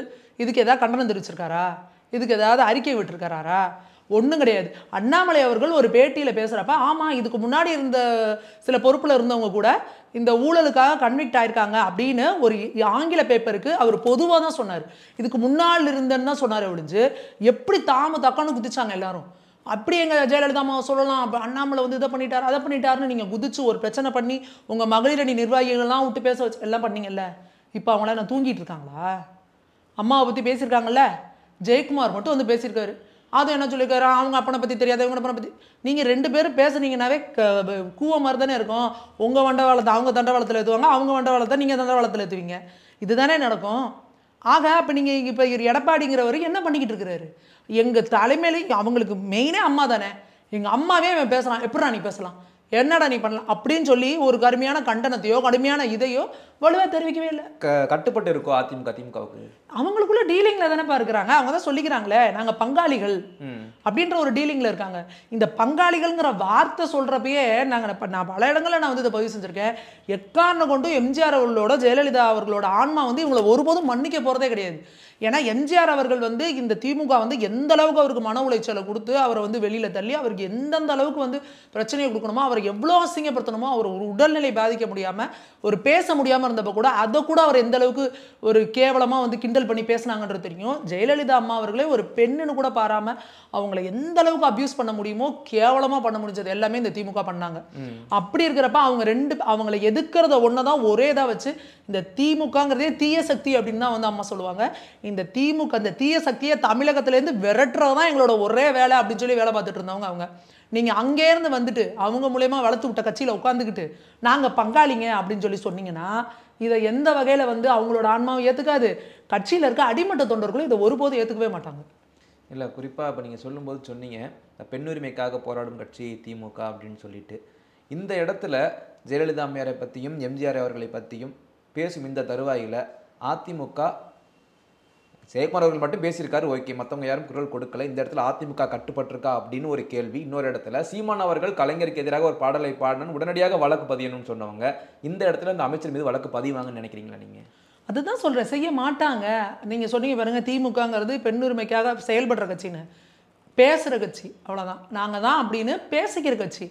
இதுக்கு ஏதாவது கண்டனம் தெரிவிச்சிருக்காரா இதுக்கு ஏதாவது அறிக்கை விட்டுருக்காரா ஒன்றும் கிடையாது அண்ணாமலை அவர்கள் ஒரு பேட்டியில் பேசுகிறப்ப ஆமாம் இதுக்கு முன்னாடி இருந்த சில பொறுப்பில் இருந்தவங்க கூட இந்த ஊழலுக்காக கன்விக்ட் ஆயிருக்காங்க அப்படின்னு ஒரு ஆங்கில பேப்பருக்கு அவர் பொதுவாக தான் சொன்னார் இதுக்கு முன்னால் இருந்தேன்னு தான் சொன்னார் ஒழிஞ்சு எப்படி தாம தக்கான்னு குதிச்சாங்க எல்லாரும் அப்படி எங்கள் ஜெயலலிதா அம்மா சொல்லலாம் அப்போ அண்ணாமலை வந்து இதை பண்ணிட்டார் அதை பண்ணிட்டாருன்னு நீங்கள் குதிச்சு ஒரு பிரச்சனை பண்ணி உங்கள் மகளிர் அணி நிர்வாகிகள்லாம் விட்டு பேச வச்சு எல்லாம் பண்ணீங்கல்ல இப்போ அவங்களாம் நான் தூங்கிட்டு இருக்காங்களா அம்மாவை பற்றி பேசியிருக்காங்கல்ல ஜெயக்குமார் மட்டும் வந்து பேசியிருக்காரு அதுவும் என்ன சொல்லியிருக்காரு அவங்க அப்பனை பற்றி தெரியாது இவங்க அப்பனை பற்றி நீங்கள் ரெண்டு பேரும் பேசுனீங்கன்னாவே கூவ மாதிரி தானே இருக்கும் உங்கள் வண்டவாளத்தை அவங்க தண்டவாளத்தில் ஏற்றுவாங்க அவங்க வண்டவாளத்தை நீங்கள் தண்டவாளத்தில் ஏற்றுவீங்க இதுதானே நடக்கும் ஆக அப்போ நீங்கள் இப்போ எடப்பாடிங்கிறவர் என்ன பண்ணிக்கிட்டு இருக்கிறாரு எங்கள் தலைமையிலேயும் அவங்களுக்கு மெயினே அம்மா தானே எங்கள் அம்மாவே பேசலாம் எப்படி நீ பேசலாம் என்னடா நீ பண்ணலாம் அப்படின்னு சொல்லி ஒரு கடுமையான கண்டனத்தையோ கடுமையான இதையோ வலுவாக தெரிவிக்கவே இல்லை க கட்டுப்பட்டு இருக்கோ அதிமுக திமுகவுக்கு அவங்களுக்குள்ள டீலிங்கில் தானேப்பா இருக்கிறாங்க அவங்க தான் சொல்லிக்கிறாங்களே நாங்கள் பங்காளிகள் அப்படின்ற ஒரு டீலிங்கில் இருக்காங்க இந்த பங்காளிகள்ங்கிற வார்த்தை சொல்கிறப்பயே நாங்கள் நான் பல இடங்களில் நான் வந்து இதை பதிவு செஞ்சுருக்கேன் எக்காரணம் கொண்டும் எம்ஜிஆர் அவர்களோட ஜெயலலிதா அவர்களோட ஆன்மா வந்து இவங்களை ஒருபோதும் மன்னிக்க போகிறதே கிடையாது ஏன்னா எம்ஜிஆர் அவர்கள் வந்து இந்த திமுக வந்து எந்த அளவுக்கு அவருக்கு மன உளைச்சலை கொடுத்து அவரை வந்து வெளியில் தள்ளி அவருக்கு எந்தெந்த அளவுக்கு வந்து பிரச்சனையை கொடுக்கணுமோ அவர் அவர் எவ்வளோ அசிங்கப்படுத்தணுமோ அவர் ஒரு உடல்நிலை பாதிக்க முடியாமல் ஒரு பேச முடியாமல் இருந்தப்போ கூட அதை கூட அவர் எந்த அளவுக்கு ஒரு கேவலமாக வந்து கிண்டல் பண்ணி பேசினாங்கன்றது தெரியும் ஜெயலலிதா அம்மா அவர்களே ஒரு பெண்ணுன்னு கூட பாராமல் அவங்கள எந்த அளவுக்கு அப்யூஸ் பண்ண முடியுமோ கேவலமாக பண்ண முடிஞ்சது எல்லாமே இந்த திமுக பண்ணாங்க அப்படி இருக்கிறப்ப அவங்க ரெண்டு அவங்கள எதுக்கிறத ஒன்று தான் ஒரே இதாக வச்சு இந்த திமுகங்கிறதே தீய சக்தி அப்படின்னு தான் வந்து அம்மா சொல்லுவாங்க இந்த திமுக அந்த தீய சக்தியை தமிழகத்திலேருந்து விரட்டுறது தான் எங்களோட ஒரே வேலை அப்படின்னு சொல்லி வேலை பார்த்துட்டு இருந்தவங்க அவங்க நீங்கள் அங்கேருந்து வந்துட்டு அவங்க மூலயமா வளர்த்து விட்ட கட்சியில் உட்காந்துக்கிட்டு நாங்கள் பங்காளிங்க அப்படின்னு சொல்லி சொன்னீங்கன்னா இதை எந்த வகையில் வந்து அவங்களோட ஆன்மாவை ஏற்றுக்காது கட்சியில் இருக்க அடிமட்ட தொண்டர்களும் இதை ஒருபோதும் ஏற்றுக்கவே மாட்டாங்க இல்லை குறிப்பாக இப்போ நீங்கள் சொல்லும்போது சொன்னீங்க இந்த பெண்ணுரிமைக்காக போராடும் கட்சி திமுக அப்படின்னு சொல்லிட்டு இந்த இடத்துல ஜெயலலிதா அம்மையாரை பற்றியும் எம்ஜிஆர் அவர்களை பற்றியும் பேசும் இந்த தருவாயில் அதிமுக ஜெயக்குமார் அவர்கள் மட்டும் பேசியிருக்காரு ஓகே மற்றவங்க யாரும் குரல் கொடுக்கல இந்த இடத்துல அதிமுக கட்டுப்பட்டிருக்கா அப்படின்னு ஒரு கேள்வி இன்னொரு இடத்துல சீமான் அவர்கள் கலைஞருக்கு எதிராக ஒரு பாடலை பாடணும் உடனடியாக வழக்கு பதியணும்னு சொன்னவங்க இந்த இடத்துல இந்த அமைச்சர் மீது வழக்கு பதிவாங்கன்னு நினைக்கிறீங்களா நீங்கள் அதுதான் சொல்கிறேன் செய்ய மாட்டாங்க நீங்கள் சொன்னீங்க பாருங்கள் திமுகங்கிறது பெண்ணுரிமைக்காக செயல்படுற கட்சின்னு பேசுகிற கட்சி அவ்வளோதான் நாங்கள் தான் அப்படின்னு பேசிக்கிற கட்சி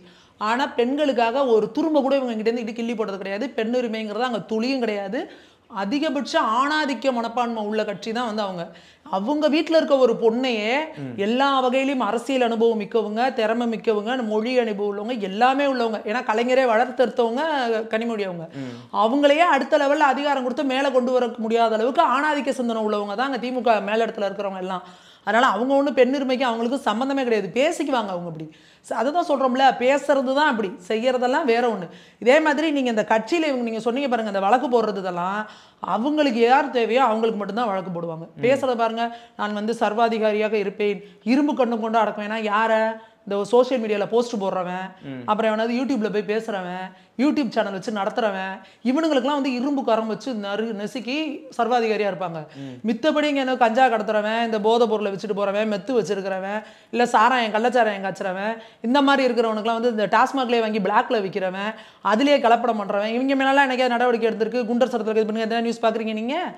ஆனால் பெண்களுக்காக ஒரு துரும்ப கூட இவங்க கிட்டேருந்து இடி கிள்ளி போடுறது கிடையாது பெண்ணுரிமைங்கிறது அங்கே துளியும் கிடையாது அதிகபட்ச ஆணாதிக்க மனப்பான்மை உள்ள கட்சி தான் வந்து அவங்க அவங்க வீட்டில் இருக்க ஒரு பொண்ணையே எல்லா வகையிலையும் அரசியல் அனுபவம் மிக்கவங்க திறமை மிக்கவங்க மொழி அனுபவம் உள்ளவங்க எல்லாமே உள்ளவங்க ஏன்னா கலைஞரே வளர்த்தெடுத்தவங்க கனிமொழி அவங்க அவங்களையே அடுத்த லெவலில் அதிகாரம் கொடுத்து மேலே கொண்டு வர முடியாத அளவுக்கு ஆணாதிக்க சிந்தனை உள்ளவங்க தான் அங்கே திமுக மேலிடத்தில் இருக்கிறவங்க எல்லாம் அதனால் அவங்க ஒன்றும் பெண்ணுரிமைக்கு அவங்களுக்கும் சம்மந்தமே கிடையாது பேசிக்குவாங்க அவங்க அப்படி அதுதான் சொல்கிறோம்ல பேசுறது தான் அப்படி செய்கிறதெல்லாம் வேற ஒன்று இதே மாதிரி நீங்கள் இந்த கட்சியில் இவங்க நீங்கள் சொன்னீங்க பாருங்கள் இந்த வழக்கு போடுறதுலாம் அவங்களுக்கு யார் தேவையோ அவங்களுக்கு மட்டும்தான் வழக்கு போடுவாங்க பேசுகிறத பாருங்கள் நான் வந்து சர்வாதிகாரியாக இருப்பேன் இரும்பு கண்ணு கொண்டு அடக்குவேன்னா யாரை இந்த சோஷியல் மீடியாவில் போஸ்ட் போடுறவன் அப்புறம் எவனாவது யூடியூப்ல போய் பேசுறவன் யூடியூப் சேனல் வச்சு நடத்துறவன் இவனுங்களுக்குலாம் வந்து இரும்பு கரம் வச்சு நறு நெசுக்கி சர்வாதிகாரியா இருப்பாங்க மித்தபடி இங்கே என்ன கஞ்சா கடத்துறவன் இந்த போதை பொருளை வச்சுட்டு போறவன் மெத்து வச்சிருக்கிறவன் இல்லை சாராயம் கள்ளச்சாராயம் காய்ச்சறவன் இந்த மாதிரி இருக்கிறவனுக்குலாம் வந்து இந்த டாஸ்மாக்லேயே வாங்கி பிளாக்ல விற்கிறவன் அதுலேயே கலப்படம் பண்றவன் இவங்க மேலாம் எனக்கு நடவடிக்கை எடுத்திருக்கு குண்டர் சரத்தில் இது பண்ணுங்க எதனா நியூஸ் பார்க்குறீங்க நீங்கள்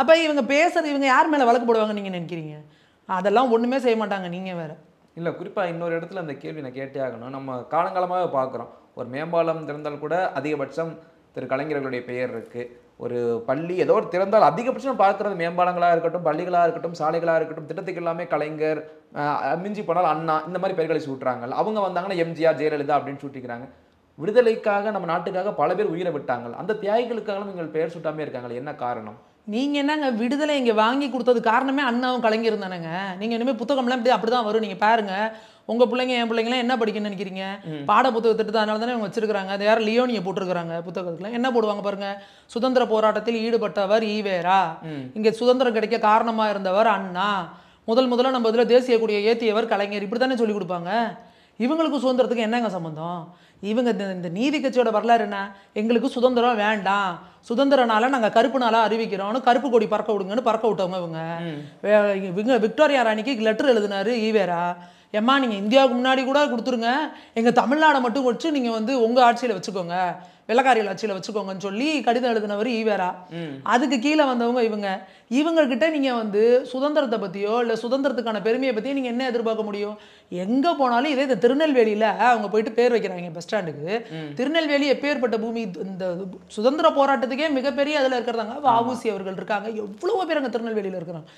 அப்போ இவங்க பேசுகிற இவங்க யார் மேலே வழக்கு போடுவாங்க நீங்கள் நினைக்கிறீங்க அதெல்லாம் ஒன்றுமே செய்ய மாட்டாங்க நீங்கள் வேறு இல்லை குறிப்பாக இன்னொரு இடத்துல அந்த கேள்வி நான் கேட்டே ஆகணும் நம்ம காலங்காலமாக பார்க்குறோம் ஒரு மேம்பாலம் திறந்தால் கூட அதிகபட்சம் திரு கலைஞர்களுடைய பெயர் இருக்குது ஒரு பள்ளி ஏதோ ஒரு திறந்தால் அதிகபட்சம் பார்க்குறது மேம்பாலங்களாக இருக்கட்டும் பள்ளிகளாக இருக்கட்டும் சாலைகளாக இருக்கட்டும் திட்டத்துக்கு எல்லாமே கலைஞர் மிஞ்சி போனால் அண்ணா இந்த மாதிரி பெயர்களை சூட்டுறாங்க அவங்க வந்தாங்கன்னா எம்ஜிஆர் ஜெயலலிதா அப்படின்னு சூட்டிக்கிறாங்க விடுதலைக்காக நம்ம நாட்டுக்காக பல பேர் உயிரை விட்டாங்க அந்த தியாகிகளுக்காக நீங்கள் பெயர் சுட்டாமே இருக்காங்களே என்ன காரணம் நீங்கள் என்னங்க விடுதலை இங்கே வாங்கி கொடுத்தது காரணமே அண்ணாவும் கலைஞர் நீங்கள் இனிமேல் புத்தகம்லாம் இப்படி அப்படி தான் வரும் நீங்கள் பாருங்கள் உங்கள் பிள்ளைங்க என் பிள்ளைங்களாம் என்ன படிக்கணும்னு நினைக்கிறீங்க பாட புத்தகத்திட்டு தான் அதனால தானே இவங்க வச்சிருக்காங்க அது யாரும் லியோனியை போட்டிருக்கிறாங்க புத்தகத்துக்குலாம் என்ன போடுவாங்க பாருங்க சுதந்திர போராட்டத்தில் ஈடுபட்டவர் ஈவேரா இங்கே சுதந்திரம் கிடைக்க காரணமாக இருந்தவர் அண்ணா முதல் முதல்ல நம்ம இதில் தேசிய கொடியை ஏற்றியவர் கலைஞர் இப்படி தானே சொல்லி கொடுப்பாங்க இவங்களுக்கும் சுதந்திரத்துக்கு என்னங்க சம்மந்தம் இவங்க இந்த நீதி கட்சியோட வரலாறு என்ன எங்களுக்கு சுதந்திரம் வேண்டாம் சுதந்திரனால நாங்கள் கருப்பு நாளாக அறிவிக்கிறோம் கருப்பு கொடி பறக்க விடுங்கன்னு பறக்க விட்டவங்க இவங்க இவங்க விக்டோரியா ராணிக்கு லெட்டர் எழுதினாரு ஈவேரா ஏம்மா நீங்கள் இந்தியாவுக்கு முன்னாடி கூட கொடுத்துருங்க எங்கள் தமிழ்நாடை மட்டும் வச்சு நீங்கள் வந்து உங்கள் ஆட்சியில் வச்சுக்கோங்க வெள்ளக்காரியில் ஆட்சியில் வச்சுக்கோங்கன்னு சொல்லி கடிதம் எழுதினவர் ஈவேரா அதுக்கு கீழே வந்தவங்க இவங்க இவங்கக்கிட்ட நீங்கள் வந்து சுதந்திரத்தை பற்றியோ இல்லை சுதந்திரத்துக்கான பெருமையை பற்றியோ நீங்கள் என்ன எதிர்பார்க்க முடியும் எங்கே போனாலும் இதே இந்த திருநெல்வேலியில் அவங்க போயிட்டு பேர் வைக்கிறாங்க பஸ் ஸ்டாண்டுக்கு திருநெல்வேலி எப்பேற்பட்ட பூமி இந்த சுதந்திர போராட்டத்துக்கே மிகப்பெரிய அதில் இருக்கிறதாங்க வாவூசி அவர்கள் இருக்காங்க எவ்வளோ பேர் அங்கே திருநெல்வேலியில் இருக்கிறாங்க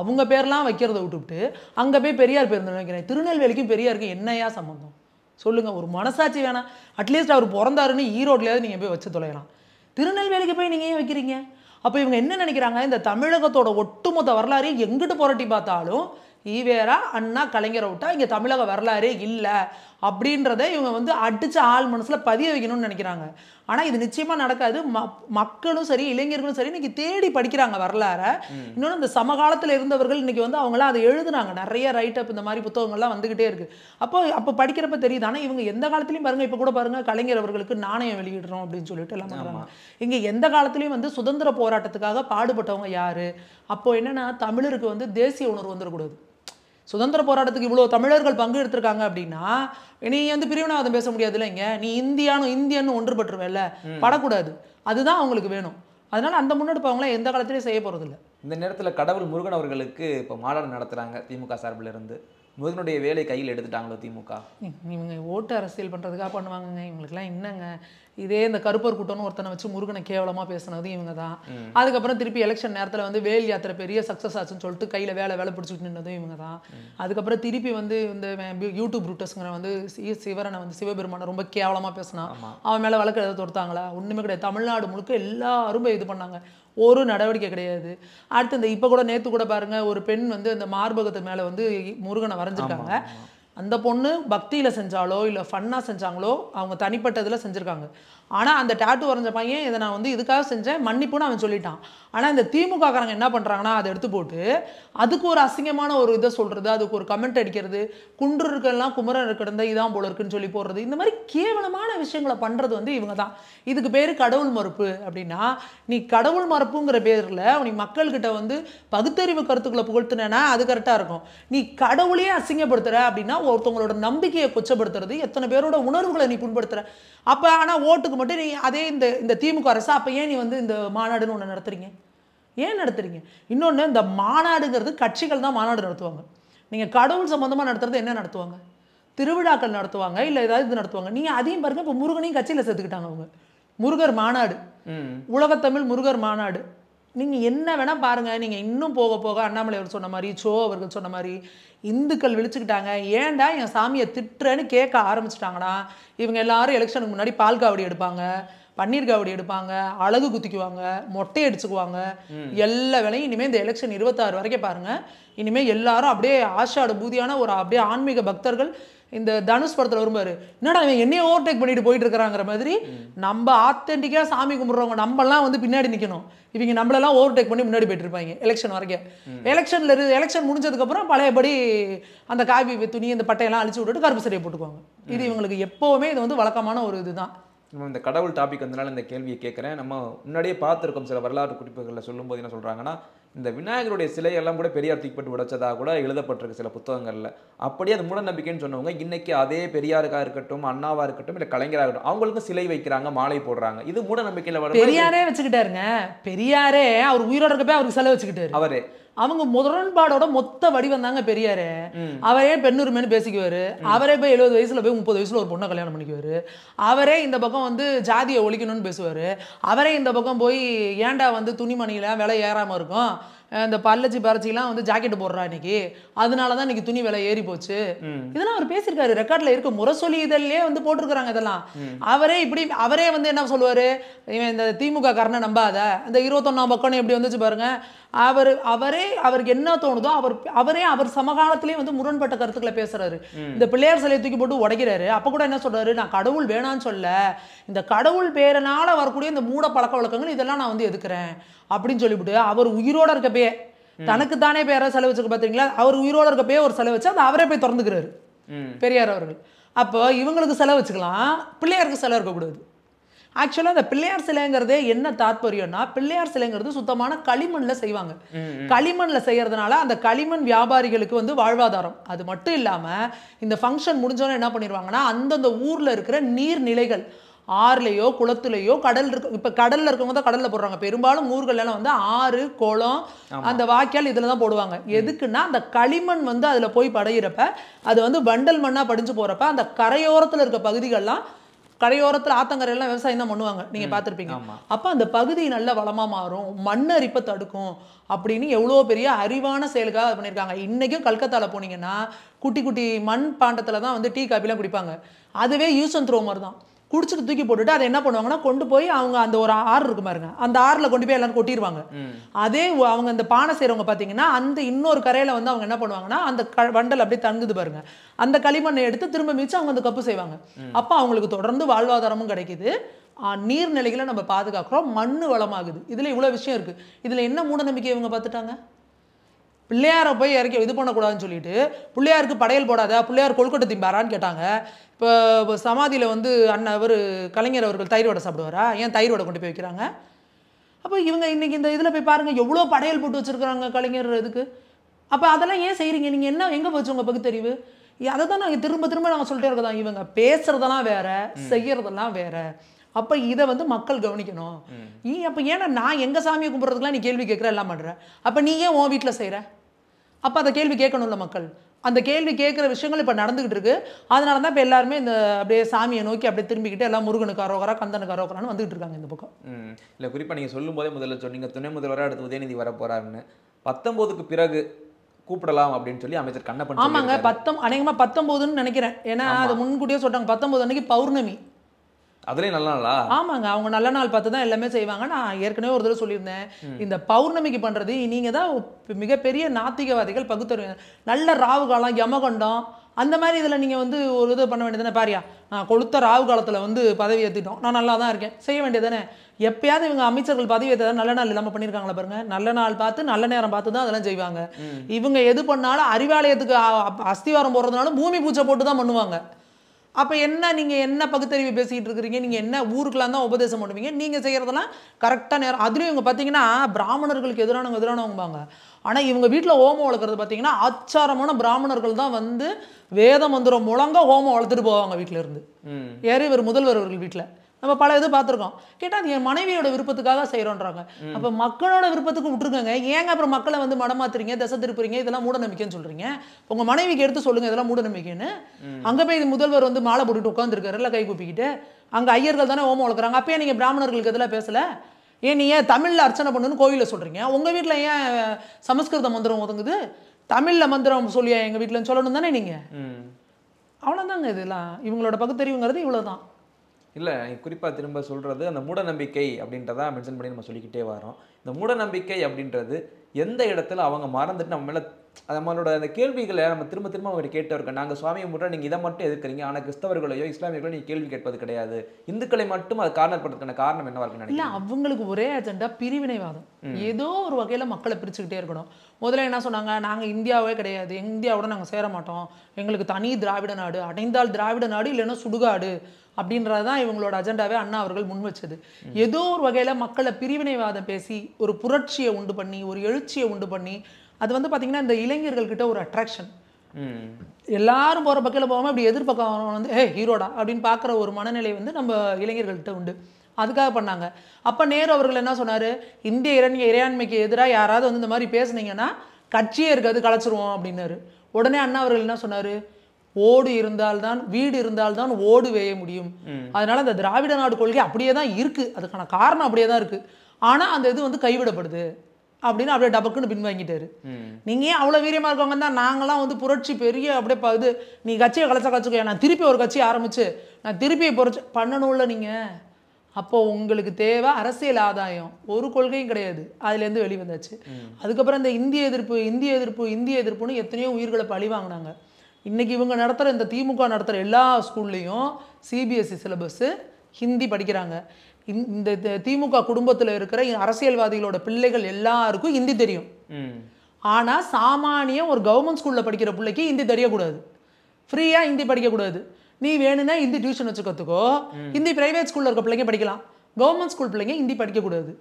அவங்க பேர்லாம் வைக்கிறத விட்டுவிட்டு அங்கே போய் பெரியார் பேர் வைக்கிறேன் திருநெல்வேலிக்கும் பெரியாருக்கும் என்னையா சம்மந்தம் சொல்லுங்கள் ஒரு மனசாட்சி வேணாம் அட்லீஸ்ட் அவர் பிறந்தாருன்னு ஈரோட்லேயாவது நீங்கள் போய் வச்சு தொலையலாம் திருநெல்வேலிக்கு போய் நீங்கள் ஏன் வைக்கிறீங்க அப்போ இவங்க என்ன நினைக்கிறாங்க இந்த தமிழகத்தோட ஒட்டுமொத்த வரலாறு எங்கிட்டு புரட்டி பார்த்தாலும் ஈவேரா அண்ணா கலைஞரை விட்டால் இங்கே தமிழக வரலாறே இல்லை அப்படின்றத இவங்க வந்து அடித்து ஆள் மனசில் பதிய வைக்கணும்னு நினைக்கிறாங்க ஆனால் இது நிச்சயமாக நடக்காது மக்களும் சரி இளைஞர்களும் சரி இன்னைக்கு தேடி படிக்கிறாங்க வரலாற இன்னொன்று இந்த சமகாலத்தில் இருந்தவர்கள் இன்னைக்கு வந்து அவங்களாம் அதை எழுதுனாங்க நிறைய ரைட்டப் இந்த மாதிரி புத்தகங்கள்லாம் வந்துக்கிட்டே இருக்குது அப்போ அப்போ படிக்கிறப்ப தெரியுது ஆனால் இவங்க எந்த காலத்துலேயும் பாருங்கள் இப்போ கூட பாருங்கள் கலைஞர் அவர்களுக்கு நாணயம் வெளியிடுறோம் அப்படின்னு சொல்லிட்டு எல்லாம் பண்ணுறாங்க இங்கே எந்த காலத்துலேயும் வந்து சுதந்திர போராட்டத்துக்காக பாடுபட்டவங்க யார் அப்போ என்னென்னா தமிழருக்கு வந்து தேசிய உணர்வு வந்துடக்கூடாது சுதந்திர போராட்டத்துக்கு இவ்வளோ தமிழர்கள் பங்கு எடுத்திருக்காங்க அப்படின்னா நீ வந்து பிரிவினவாதம் பேச முடியாது இல்லைங்க நீ இந்தியானும் இந்தியன்னு ஒன்றுபட்டுருவேல்ல படக்கூடாது அதுதான் அவங்களுக்கு வேணும் அதனால் அந்த முன்னெடுப்பு அவங்கள எந்த காலத்திலையும் செய்ய போகிறதில்ல இந்த நேரத்தில் கடவுள் முருகன் அவர்களுக்கு இப்போ மாநாடு நடத்துகிறாங்க திமுக சார்பில் இருந்து முருகனுடைய வேலை கையில் எடுத்துட்டாங்களோ திமுக இவங்க ஓட்டு அரசியல் பண்ணுறதுக்காக பண்ணுவாங்கங்க இவங்களுக்குலாம் என்னங்க இதே இந்த கருப்பர் கூட்டம்னு ஒருத்தனை வச்சு முருகனை கேவலமா பேசினது இவங்க தான் அதுக்கப்புறம் திருப்பி எலெக்ஷன் நேரத்தில் வந்து வேல் யாத்திரை பெரிய சக்ஸஸ் ஆச்சுன்னு சொல்லிட்டு கையில் வேலை வேலை பிடிச்சிட்டு நின்றதும் இவங்க தான் அதுக்கப்புறம் திருப்பி வந்து இந்த யூடியூப் ரூட்டர்ஸுங்கிற வந்து சிவரனை வந்து சிவபெருமானை ரொம்ப கேவலமா பேசினான் அவன் மேலே வழக்கு எதாவது தொடுத்தாங்களா ஒன்றுமே கிடையாது தமிழ்நாடு முழுக்க எல்லாரும் இது பண்ணாங்க ஒரு நடவடிக்கை கிடையாது அடுத்து இந்த இப்போ கூட நேற்று கூட பாருங்கள் ஒரு பெண் வந்து அந்த மார்பகத்து மேலே வந்து முருகனை வரைஞ்சிருக்காங்க அந்த பொண்ணு பக்தியில் செஞ்சாலோ இல்லை ஃபன்னாக செஞ்சாங்களோ அவங்க தனிப்பட்ட இதில் செஞ்சுருக்காங்க ஆனால் அந்த டாட்டு வரைஞ்ச பையன் இதை நான் வந்து இதுக்காக செஞ்சேன் மன்னிப்புன்னு அவன் சொல்லிட்டான் ஆனால் இந்த திமுகக்காரங்க என்ன பண்ணுறாங்கன்னா அதை எடுத்து போட்டு அதுக்கு ஒரு அசிங்கமான ஒரு இதை சொல்கிறது அதுக்கு ஒரு கமெண்ட் அடிக்கிறது குன்று இருக்கெல்லாம் குமரன் இருக்கிறது இதான் போல இருக்குன்னு சொல்லி போடுறது இந்த மாதிரி கேவலமான விஷயங்களை பண்ணுறது வந்து இவங்க தான் இதுக்கு பேர் கடவுள் மறுப்பு அப்படின்னா நீ கடவுள் மறுப்புங்கிற பேரில் நீ மக்கள்கிட்ட வந்து பகுத்தறிவு கருத்துக்களை புகழ்த்தினா அது கரெக்டாக இருக்கும் நீ கடவுளையே அசிங்கப்படுத்துகிற அப்படின்னா ஒருத்தவங்களோட நம்பிக்கையை கொச்சப்படுத்துறது எத்தனை பேரோட உணர்வுகளை நீ புண்படுத்துகிற அப்போ ஆனால் ஓட்டுக்கு மட்டும் நீ அதே இந்த இந்த திமுக அரசு அப்போ ஏன் நீ வந்து இந்த மாநாடுன்னு ஒன்று நடத்துறீங்க ஏன் நடத்துறீங்க இன்னொன்று இந்த மாநாடுங்கிறது கட்சிகள் தான் மாநாடு நடத்துவாங்க நீங்கள் கடவுள் சம்மந்தமாக நடத்துறது என்ன நடத்துவாங்க திருவிழாக்கள் நடத்துவாங்க இல்லை ஏதாவது இது நடத்துவாங்க நீங்கள் அதையும் பாருங்கள் இப்போ முருகனையும் கட்சியில் சேர்த்துக்கிட்டாங்க அவங்க முருகர் மாநாடு உலகத்தமிழ் முருகர் மாநாடு நீங்கள் என்ன வேணால் பாருங்கள் நீங்கள் இன்னும் போக போக அண்ணாமலை அவர் சொன்ன மாதிரி சோ அவர்கள் சொன்ன மாதிரி இந்துக்கள் விழிச்சுக்கிட்டாங்க ஏன்டா என் சாமியை திட்டுறேன்னு கேட்க ஆரம்பிச்சிட்டாங்கன்னா இவங்க எல்லாரும் எலெக்ஷனுக்கு முன்னாடி பால் காவடி எடுப்பாங்க பன்னீர் காவடி எடுப்பாங்க அழகு குத்திக்குவாங்க மொட்டை அடிச்சுக்குவாங்க எல்லா வேலையும் இனிமேல் இந்த எலெக்ஷன் இருபத்தாறு வரைக்கும் பாருங்கள் இனிமேல் எல்லாரும் அப்படியே ஆஷாட பூதியான ஒரு அப்படியே ஆன்மீக பக்தர்கள் இந்த தனுஷ் படத்தில் வரும்பாரு என்னடா இவன் என்னையே ஓவர்டேக் பண்ணிட்டு போயிட்டு இருக்கிறாங்கிற மாதிரி நம்ம ஆத்தென்டிக்காக சாமி கும்பிட்றவங்க நம்மளாம் வந்து பின்னாடி நிற்கணும் இவங்க நம்மளெல்லாம் ஓவர்டேக் பண்ணி முன்னாடி போயிட்டு இருப்பாங்க எலெக்ஷன் வரைக்கும் எலெக்ஷனில் இருந்து எலெக்ஷன் முடிஞ்சதுக்கப்புறம் பழையபடி அந்த காவி துணி இந்த பட்டையெல்லாம் அழிச்சு விட்டுட்டு கருப்பு சரியை போட்டுக்குவாங்க இது இவங்களுக்கு எப்போவுமே இது வந்து வழக்கமான ஒரு இதுதான் இந்த கடவுள் டாபிக் வந்தனால இந்த கேள்வியை கேட்குறேன் நம்ம முன்னாடியே பார்த்துருக்கோம் சில வரலாற்று குறிப்புகளில் சொல்லும்போது என்ன சொல்கிறாங்கன்னா இந்த விநாயகருடைய சிலையெல்லாம் கூட பெரியார் தூக்கிப்பட்டு உடைச்சதாக கூட எழுதப்பட்டிருக்கு சில புத்தகங்களில் அப்படியே அது மூட நம்பிக்கைன்னு சொன்னவங்க இன்றைக்கி அதே பெரியாருக்காக இருக்கட்டும் அண்ணாவாக இருக்கட்டும் இல்லை கலைஞராக இருக்கட்டும் அவங்களுக்கும் சிலை வைக்கிறாங்க மாலை போடுறாங்க இது மூட நம்பிக்கையில் பெரியாரே வச்சுக்கிட்டாருங்க பெரியாரே அவர் உயிரோட இருக்கப்பே அவருக்கு சிலை வச்சுக்கிட்டாரு அவரே அவங்க முதலன்பாடோட மொத்த வடிவம் தாங்க பெரியாரு அவரே பெண்ணுரிமைன்னு பேசிக்குவாரு அவரே போய் எழுபது வயசுல போய் முப்பது வயசுல ஒரு பொண்ணை கல்யாணம் பண்ணிக்குவாரு அவரே இந்த பக்கம் வந்து ஜாதியை ஒழிக்கணும்னு பேசுவாரு அவரே இந்த பக்கம் போய் ஏன்டா வந்து துணிமணியில விலை ஏறாம இருக்கும் இந்த பல்லச்சி பரச்சிலாம் வந்து ஜாக்கெட் போடுறா இன்னைக்கு அதனால தான் இன்னைக்கு துணி விலை ஏறி போச்சு இதெல்லாம் அவர் பேசியிருக்காரு ரெக்கார்டில் இருக்க முரசொலி இதழ்லேயே வந்து போட்டிருக்கிறாங்க இதெல்லாம் அவரே இப்படி அவரே வந்து என்ன சொல்லுவார் இவன் இந்த திமுக காரனை நம்பாத இந்த இருபத்தொன்னாம் பக்கம் எப்படி வந்துச்சு பாருங்க அவர் அவரே அவருக்கு என்ன தோணுதோ அவர் அவரே அவர் சமகாலத்திலேயே வந்து முரண்பட்ட கருத்துக்களை பேசுறாரு இந்த பிள்ளையார் சிலையை தூக்கி போட்டு உடைக்கிறாரு அப்ப கூட என்ன சொல்றாரு நான் கடவுள் வேணான்னு சொல்ல இந்த கடவுள் பேரனால வரக்கூடிய இந்த மூட பழக்க வழக்கங்கள் இதெல்லாம் நான் வந்து எதுக்குறேன் அப்படின்னு சொல்லிவிட்டு அவர் உயிரோட இருக்கப்பயே தனக்கு தானே பேர செலவு வச்சுக்க பார்த்தீங்களா அவர் உயிரோட இருக்கப்பயே ஒரு செலவு வச்சு அவரே போய் திறந்துக்கிறாரு பெரியார் அவர்கள் அப்போ இவங்களுக்கு செலவு வச்சுக்கலாம் பிள்ளையாருக்கு செலவு இருக்கக்கூடாது ஆக்சுவலாக அந்த பிள்ளையார் சிலைங்கிறதே என்ன தாற்பயம்னா பிள்ளையார் சிலைங்கிறது சுத்தமான களிமண்ல செய்வாங்க களிமண்ல செய்யறதுனால அந்த களிமண் வியாபாரிகளுக்கு வந்து வாழ்வாதாரம் அது மட்டும் இல்லாமல் இந்த ஃபங்க்ஷன் முடிஞ்சோன்னே என்ன பண்ணிடுவாங்கன்னா அந்தந்த ஊரில் இருக்கிற நீர்நிலைகள் ஆறுலேயோ குளத்துலேயோ கடல் இருக்கு இப்போ கடலில் இருக்கவங்க தான் கடலில் போடுறாங்க பெரும்பாலும் ஊர்களெல்லாம் வந்து ஆறு குளம் அந்த வாய்க்கால் இதில் தான் போடுவாங்க எதுக்குன்னா அந்த களிமண் வந்து அதில் போய் படையிறப்ப அது வந்து வண்டல் மண்ணாக படிஞ்சு போகிறப்ப அந்த கரையோரத்தில் இருக்க பகுதிகள்லாம் கரையோரத்தில் ஆத்தங்கரையெல்லாம் விவசாயம் தான் பண்ணுவாங்க நீங்கள் பார்த்துருப்பீங்க அப்போ அந்த பகுதி நல்ல வளமாக மாறும் மண் அரிப்பை தடுக்கும் அப்படின்னு எவ்வளோ பெரிய அறிவான செயலுக்காக அது பண்ணியிருக்காங்க இன்றைக்கும் கல்கத்தாவில் போனீங்கன்னா குட்டி குட்டி மண் பாண்டத்தில் தான் வந்து டீ காப்பிலாம் குடிப்பாங்க அதுவே யூஸ் அண்ட் த்ரோ மாதிரி தான் குடிச்சிட்டு தூக்கி போட்டுட்டு அதை என்ன பண்ணுவாங்கன்னா கொண்டு போய் அவங்க அந்த ஒரு ஆறு இருக்கு பாருங்க அந்த ஆறுல கொண்டு போய் எல்லாரும் கொட்டிடுவாங்க அதே அவங்க அந்த பானை செய்யறவங்க பாத்தீங்கன்னா அந்த இன்னொரு கரையில வந்து அவங்க என்ன பண்ணுவாங்கன்னா அந்த வண்டல் அப்படியே தங்குது பாருங்க அந்த களிமண்ணை எடுத்து திரும்ப மிச்சு அவங்க அந்த கப்பு செய்வாங்க அப்போ அவங்களுக்கு தொடர்ந்து வாழ்வாதாரமும் கிடைக்குது நீர்நிலைகளை நம்ம பாதுகாக்கிறோம் மண் வளமாகுது இதுல இவ்வளவு விஷயம் இருக்கு இதுல என்ன மூடநம்பிக்கை இவங்க பாத்துட்டாங்க பிள்ளையாரை போய் இறக்கி இது பண்ணக்கூடாதுன்னு சொல்லிட்டு பிள்ளையாருக்கு படையல் போடாத பிள்ளையார் கொழுக்கட்டை திம்பாரான்னு கேட்டாங்க இப்போ சமாதியில் வந்து அண்ணன் அவர் கலைஞர் அவர்கள் தயிர் வடை சாப்பிடுவாரா ஏன் தயிர் வடை கொண்டு போய் வைக்கிறாங்க அப்போ இவங்க இன்றைக்கி இந்த இதில் போய் பாருங்கள் எவ்வளோ படையல் போட்டு வச்சுருக்குறாங்க கலைஞர் இதுக்கு அப்போ அதெல்லாம் ஏன் செய்கிறீங்க நீங்கள் என்ன எங்கே போச்சு உங்கள் பகுத்தறிவு அதை தான் நாங்கள் திரும்ப திரும்ப நாங்கள் சொல்லிட்டே இருக்கோம் இவங்க பேசுகிறதெல்லாம் வேற செய்கிறதெல்லாம் வேற அப்போ இதை வந்து மக்கள் கவனிக்கணும் நீ அப்போ ஏன்னா நான் எங்கள் சாமியை கும்பிட்றதுக்குலாம் நீ கேள்வி கேட்குற எல்லாம் பண்ணுற அப்போ நீ ஏன் உன் வீட்டில் செய்கிற அப்போ அந்த கேள்வி கேட்கணும்ல மக்கள் அந்த கேள்வி கேட்குற விஷயங்கள் இப்போ நடந்துகிட்டு இருக்கு அதனால தான் இப்போ எல்லாருமே இந்த அப்படியே சாமியை நோக்கி அப்படியே திரும்பிக்கிட்டு எல்லாம் முருகனுக்கு அரோகரா கந்தனுக்கு அரோகரான்னு வந்துகிட்டு இருக்காங்க இந்த பக்கம் இல்லை குறிப்பாக நீங்கள் சொல்லும் போதே முதல்ல சொன்னீங்க துணை முதல்வராக அடுத்து உதயநிதி வர போறாருன்னு பத்தொம்போதுக்கு பிறகு கூப்பிடலாம் அப்படின்னு சொல்லி அமைச்சர் கண்ணப்பன் ஆமாங்க பத்தம் அநேகமாக பத்தொம்போதுன்னு நினைக்கிறேன் ஏன்னா அது முன்கூட்டியே சொல்கிறாங்க பத்தொம்போது அன்னைக்கு பௌர்ணமி அதுலயும் நல்ல நாளா ஆமாங்க அவங்க நல்ல நாள் பார்த்து தான் எல்லாமே செய்வாங்க நான் ஏற்கனவே ஒரு தடவை சொல்லியிருந்தேன் இந்த பௌர்ணமிக்கு பண்றது நீங்க தான் மிகப்பெரிய நாத்திகவாதிகள் பகுத்தறிவு நல்ல ராவு காலம் யமகண்டம் அந்த மாதிரி இதில் நீங்கள் வந்து ஒரு இது பண்ண வேண்டியதானே பாரியா நான் கொளுத்த ராவு காலத்தில் வந்து பதவி ஏற்றிட்டோம் நான் நல்லா தான் இருக்கேன் செய்ய வேண்டியதானே எப்பயாவது இவங்க அமைச்சர்கள் பதவி ஏற்றதா நல்ல நாள் இல்லாமல் பண்ணியிருக்காங்களா பாருங்க நல்ல நாள் பார்த்து நல்ல நேரம் பார்த்து தான் அதெல்லாம் செய்வாங்க இவங்க எது பண்ணாலும் அறிவாலயத்துக்கு அஸ்திவாரம் போடுறதுனால பூமி பூச்சை போட்டு தான் பண்ணுவாங்க அப்போ என்ன நீங்கள் என்ன பகுத்தறிவு பேசிக்கிட்டு இருக்கிறீங்க நீங்கள் என்ன ஊருக்கெலாம் தான் உபதேசம் பண்ணுவீங்க நீங்கள் செய்கிறதெல்லாம் கரெக்டாக நேரம் அதுலேயும் இவங்க பார்த்தீங்கன்னா பிராமணர்களுக்கு எதிரானவங்க எதிரானவங்கம்பாங்க ஆனால் இவங்க வீட்டில் ஹோமம் வளர்க்குறது பார்த்தீங்கன்னா ஆச்சாரமான பிராமணர்கள் தான் வந்து வேத மந்திரம் முழங்க ஹோமம் வளர்த்துட்டு போவாங்க வீட்டிலேருந்து ஏறி இவர் முதல்வர் அவர்கள் வீட்டில் நம்ம பல இது பார்த்துருக்கோம் கேட்டால் அது என் மனைவியோட விருப்பத்துக்காக செய்கிறோன்றாங்க அப்போ மக்களோட விருப்பத்துக்கு விட்டுருக்கங்க ஏங்க அப்புறம் மக்களை வந்து மடமாத்துறீங்க திசை திருப்புறீங்க இதெல்லாம் மூட நம்பிக்கைன்னு சொல்கிறீங்க உங்கள் மனைவிக்கு எடுத்து சொல்லுங்கள் இதெல்லாம் மூட நம்பிக்கைன்னு அங்கே போய் முதல்வர் வந்து மாலை போட்டுட்டு உட்காந்துருக்காரு எல்லாம் கை கூப்பிக்கிட்டு அங்கே ஐயர்கள் தானே ஓமம் வளர்க்குறாங்க அப்பயே நீங்கள் பிராமணர்களுக்கு இதெல்லாம் பேசலை ஏன் ஏன் தமிழில் அர்ச்சனை பண்ணுன்னு கோயிலில் சொல்கிறீங்க உங்கள் வீட்டில் ஏன் சமஸ்கிருத மந்திரம் ஒதுங்குது தமிழில் மந்திரம் சொல்லியா எங்கள் வீட்டில் சொல்லணும் தானே நீங்கள் அவ்வளோதாங்க இதெல்லாம் இவங்களோட பகுத்தறிவுங்கிறது இவ்வளோதான் இல்லை குறிப்பாக திரும்ப சொல்கிறது அந்த மூடநம்பிக்கை அப்படின்றதான் மென்ஷன் பண்ணி நம்ம சொல்லிக்கிட்டே வரோம் இந்த மூடநம்பிக்கை அப்படின்றது எந்த இடத்துல அவங்க மறந்துட்டு நம்ம மேலே நம்மளோட அந்த கேள்விகளை நம்ம திரும்ப திரும்ப அவங்க கேட்டு இருக்கோம் நாங்கள் சுவாமியை மட்டும் நீங்கள் இதை மட்டும் எதிர்க்கிறீங்க ஆனால் கிறிஸ்தவர்களையோ இஸ்லாமியர்களோ நீங்கள் கேள்வி கேட்பது கிடையாது இந்துக்களை மட்டும் அதை காரணம் காரணம் என்னவா இருக்கு இல்லை அவங்களுக்கு ஒரே அஜெண்டா பிரிவினைவாதம் ஏதோ ஒரு வகையில் மக்களை பிரிச்சுக்கிட்டே இருக்கணும் முதல்ல என்ன சொன்னாங்க நாங்கள் இந்தியாவே கிடையாது இந்தியாவோட நாங்கள் சேர மாட்டோம் எங்களுக்கு தனி திராவிட நாடு அடைந்தால் திராவிட நாடு இல்லைன்னா சுடுகாடு அப்படின்றதான் இவங்களோட அஜெண்டாவே அண்ணா அவர்கள் முன் வச்சது ஏதோ ஒரு வகையில் மக்களை பிரிவினைவாதம் பேசி ஒரு புரட்சியை உண்டு பண்ணி ஒரு எழுச்சியை உண்டு பண்ணி அது வந்து பார்த்தீங்கன்னா இந்த இளைஞர்கள்கிட்ட ஒரு அட்ராக்ஷன் எல்லாரும் போகிற பக்கத்தில் போகாமல் இப்படி எதிர்பக்கம் வந்து ஏ ஹீரோடா அப்படின்னு பார்க்குற ஒரு மனநிலை வந்து நம்ம இளைஞர்கள்கிட்ட உண்டு அதுக்காக பண்ணாங்க அப்போ நேரு அவர்கள் என்ன சொன்னார் இந்திய இறைஞ இறையாண்மைக்கு எதிராக யாராவது வந்து இந்த மாதிரி பேசுனீங்கன்னா கட்சியே இருக்காது கலைச்சிருவோம் அப்படின்னாரு உடனே அண்ணா அவர்கள் என்ன சொன்னார் ஓடு இருந்தால்தான் வீடு இருந்தால்தான் ஓடு வேய முடியும் அதனால அந்த திராவிட நாடு கொள்கை அப்படியே தான் இருக்கு அதுக்கான காரணம் அப்படியே தான் இருக்கு ஆனால் அந்த இது வந்து கைவிடப்படுது அப்படின்னு அப்படியே டபக்குன்னு பின்வாங்கிட்டாரு நீங்க ஏன் அவ்வளோ வீரியமா இருக்கவங்க தான் நாங்களாம் வந்து புரட்சி பெரிய அப்படியே பகுது நீ கட்சியை கலைச்சா கலைச்சிக்கோ நான் திருப்பி ஒரு கட்சி ஆரம்பிச்சு நான் திருப்பி புரட்சி பண்ணணும்ல நீங்க அப்போ உங்களுக்கு தேவை அரசியல் ஆதாயம் ஒரு கொள்கையும் கிடையாது அதுலேருந்து வெளிவந்தாச்சு அதுக்கப்புறம் இந்த இந்திய எதிர்ப்பு இந்திய எதிர்ப்பு இந்திய எதிர்ப்புன்னு எத்தனையோ உயிர்களை பழி வாங்கினாங்க இன்றைக்கி இவங்க நடத்துகிற இந்த திமுக நடத்துகிற எல்லா ஸ்கூல்லையும் சிபிஎஸ்சி சிலபஸ்ஸு e ஹிந்தி படிக்கிறாங்க இந்த திமுக குடும்பத்தில் இருக்கிற அரசியல்வாதிகளோட பிள்ளைகள் எல்லாருக்கும் ஹிந்தி தெரியும் ஆனால் சாமானியம் ஒரு கவர்மெண்ட் ஸ்கூலில் படிக்கிற பிள்ளைக்கு ஹிந்தி தெரியக்கூடாது ஃப்ரீயாக ஹிந்தி படிக்கக்கூடாது நீ வேணும்னா ஹிந்தி டியூஷன் வச்சு கற்றுக்கோ ஹிந்தி பிரைவேட் ஸ்கூலில் இருக்க பிள்ளைங்க படிக்கலாம் கவர்மெண்ட் ஸ்கூல் பிள்ளைங்க ஹிந்தி படிக்கக்கூடாது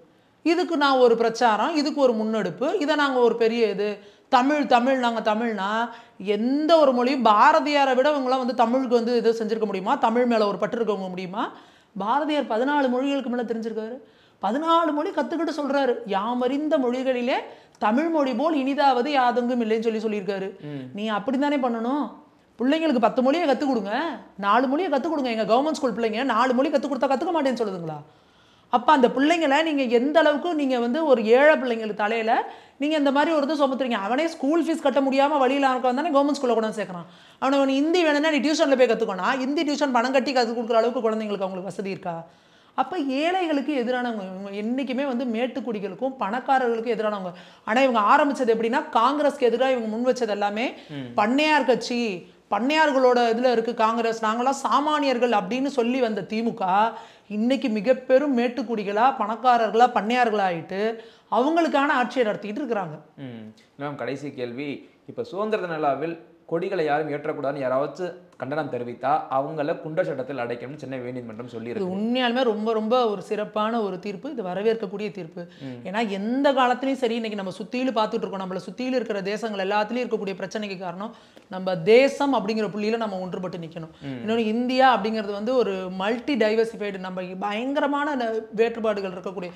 இதுக்கு நான் ஒரு பிரச்சாரம் இதுக்கு ஒரு முன்னெடுப்பு இதை நாங்கள் ஒரு பெரிய இது தமிழ் தமிழ் நாங்கள் தமிழ்னா எந்த ஒரு மொழியும் பாரதியாரை விட அவங்களாம் வந்து தமிழுக்கு வந்து இது செஞ்சுருக்க முடியுமா தமிழ் மேலே ஒரு பட்டு இருக்கவங்க முடியுமா பாரதியார் பதினாலு மொழிகளுக்கு மேலே தெரிஞ்சிருக்காரு பதினாலு மொழி கற்றுக்கிட்டு சொல்கிறாரு யாமறிந்த மொழிகளிலே தமிழ் மொழி போல் இனிதாவது யாதெங்கும் இல்லைன்னு சொல்லி சொல்லியிருக்காரு நீ அப்படி தானே பண்ணணும் பிள்ளைங்களுக்கு பத்து மொழியை கற்றுக் கொடுங்க நாலு மொழியை கற்றுக் கொடுங்க எங்கள் கவர்மெண்ட் ஸ்கூல் பிள்ளைங்க நாலு மொழி கற்றுக் கொடுத்தா கற்றுக்க மாட்டேன்னு சொல்லுதுங்களா அப்போ அந்த பிள்ளைங்களை நீங்கள் எந்த அளவுக்கு நீங்கள் வந்து ஒரு ஏழை பிள்ளைங்களுக்கு தலையில் நீங்கள் இந்த மாதிரி ஒரு இது சுமத்துறீங்க அவனே ஸ்கூல் ஃபீஸ் கட்ட முடியாமல் வழியில் இருக்கான் வந்தானே கவர்மெண்ட் ஸ்கூலில் கூட சேர்க்குறான் அவனை அவன் ஹிந்தி வேணும்னா நீ டியூஷனில் போய் கற்றுக்கணும் ஹிந்தி டியூஷன் பணம் கட்டி கற்றுக் கொடுக்குற அளவுக்கு குழந்தைங்களுக்கு அவங்களுக்கு வசதி இருக்கா அப்போ ஏழைகளுக்கு எதிரானவங்க என்றைக்குமே வந்து மேட்டுக்குடிகளுக்கும் பணக்காரர்களுக்கும் எதிரானவங்க ஆனால் இவங்க ஆரம்பித்தது எப்படின்னா காங்கிரஸ்க்கு எதிராக இவங்க முன் வச்சது எல்லாமே பண்ணையார் கட்சி பண்ணையார்களோட இதில் இருக்குது காங்கிரஸ் நாங்களாம் சாமானியர்கள் அப்படின்னு சொல்லி வந்த திமுக இன்றைக்கி மிக பெரும் மேட்டுக்குடிகளாக பணக்காரர்களாக பண்ணையார்களாக ஆகிட்டு அவங்களுக்கான ஆட்சியை நடத்திக்கிட்டு இருக்கிறாங்க மேம் கடைசி கேள்வி இப்போ சுதந்திர நிலாவில் கொடிகளை யாரும் ஏற்றக்கூடாதுன்னு யாராவது கண்டனம் தெரிவித்தா அவங்கள குண்டர் சட்டத்தில் அடைக்கணும்னு சென்னை உயர்நீதிமன்றம் சொல்லியிருக்கு உண்மையாலுமே ரொம்ப ரொம்ப ஒரு சிறப்பான ஒரு தீர்ப்பு இது வரவேற்கக்கூடிய தீர்ப்பு ஏன்னா எந்த காலத்துலையும் சரி இன்னைக்கு நம்ம சுத்தியிலும் பார்த்துட்டு இருக்கோம் நம்மளை சுத்தியிலும் இருக்கிற தேசங்கள் எல்லாத்துலயும் இருக்கக்கூடிய பிரச்சனைக்கு காரணம் நம்ம தேசம் அப்படிங்கிற புள்ளியில நம்ம ஒன்றுபட்டு நிக்கணும் இன்னொன்று இந்தியா அப்படிங்கிறது வந்து ஒரு மல்டி டைவர்சிஃபைடு நம்ம பயங்கரமான வேற்றுப்பாடுகள் இருக்கக்கூடிய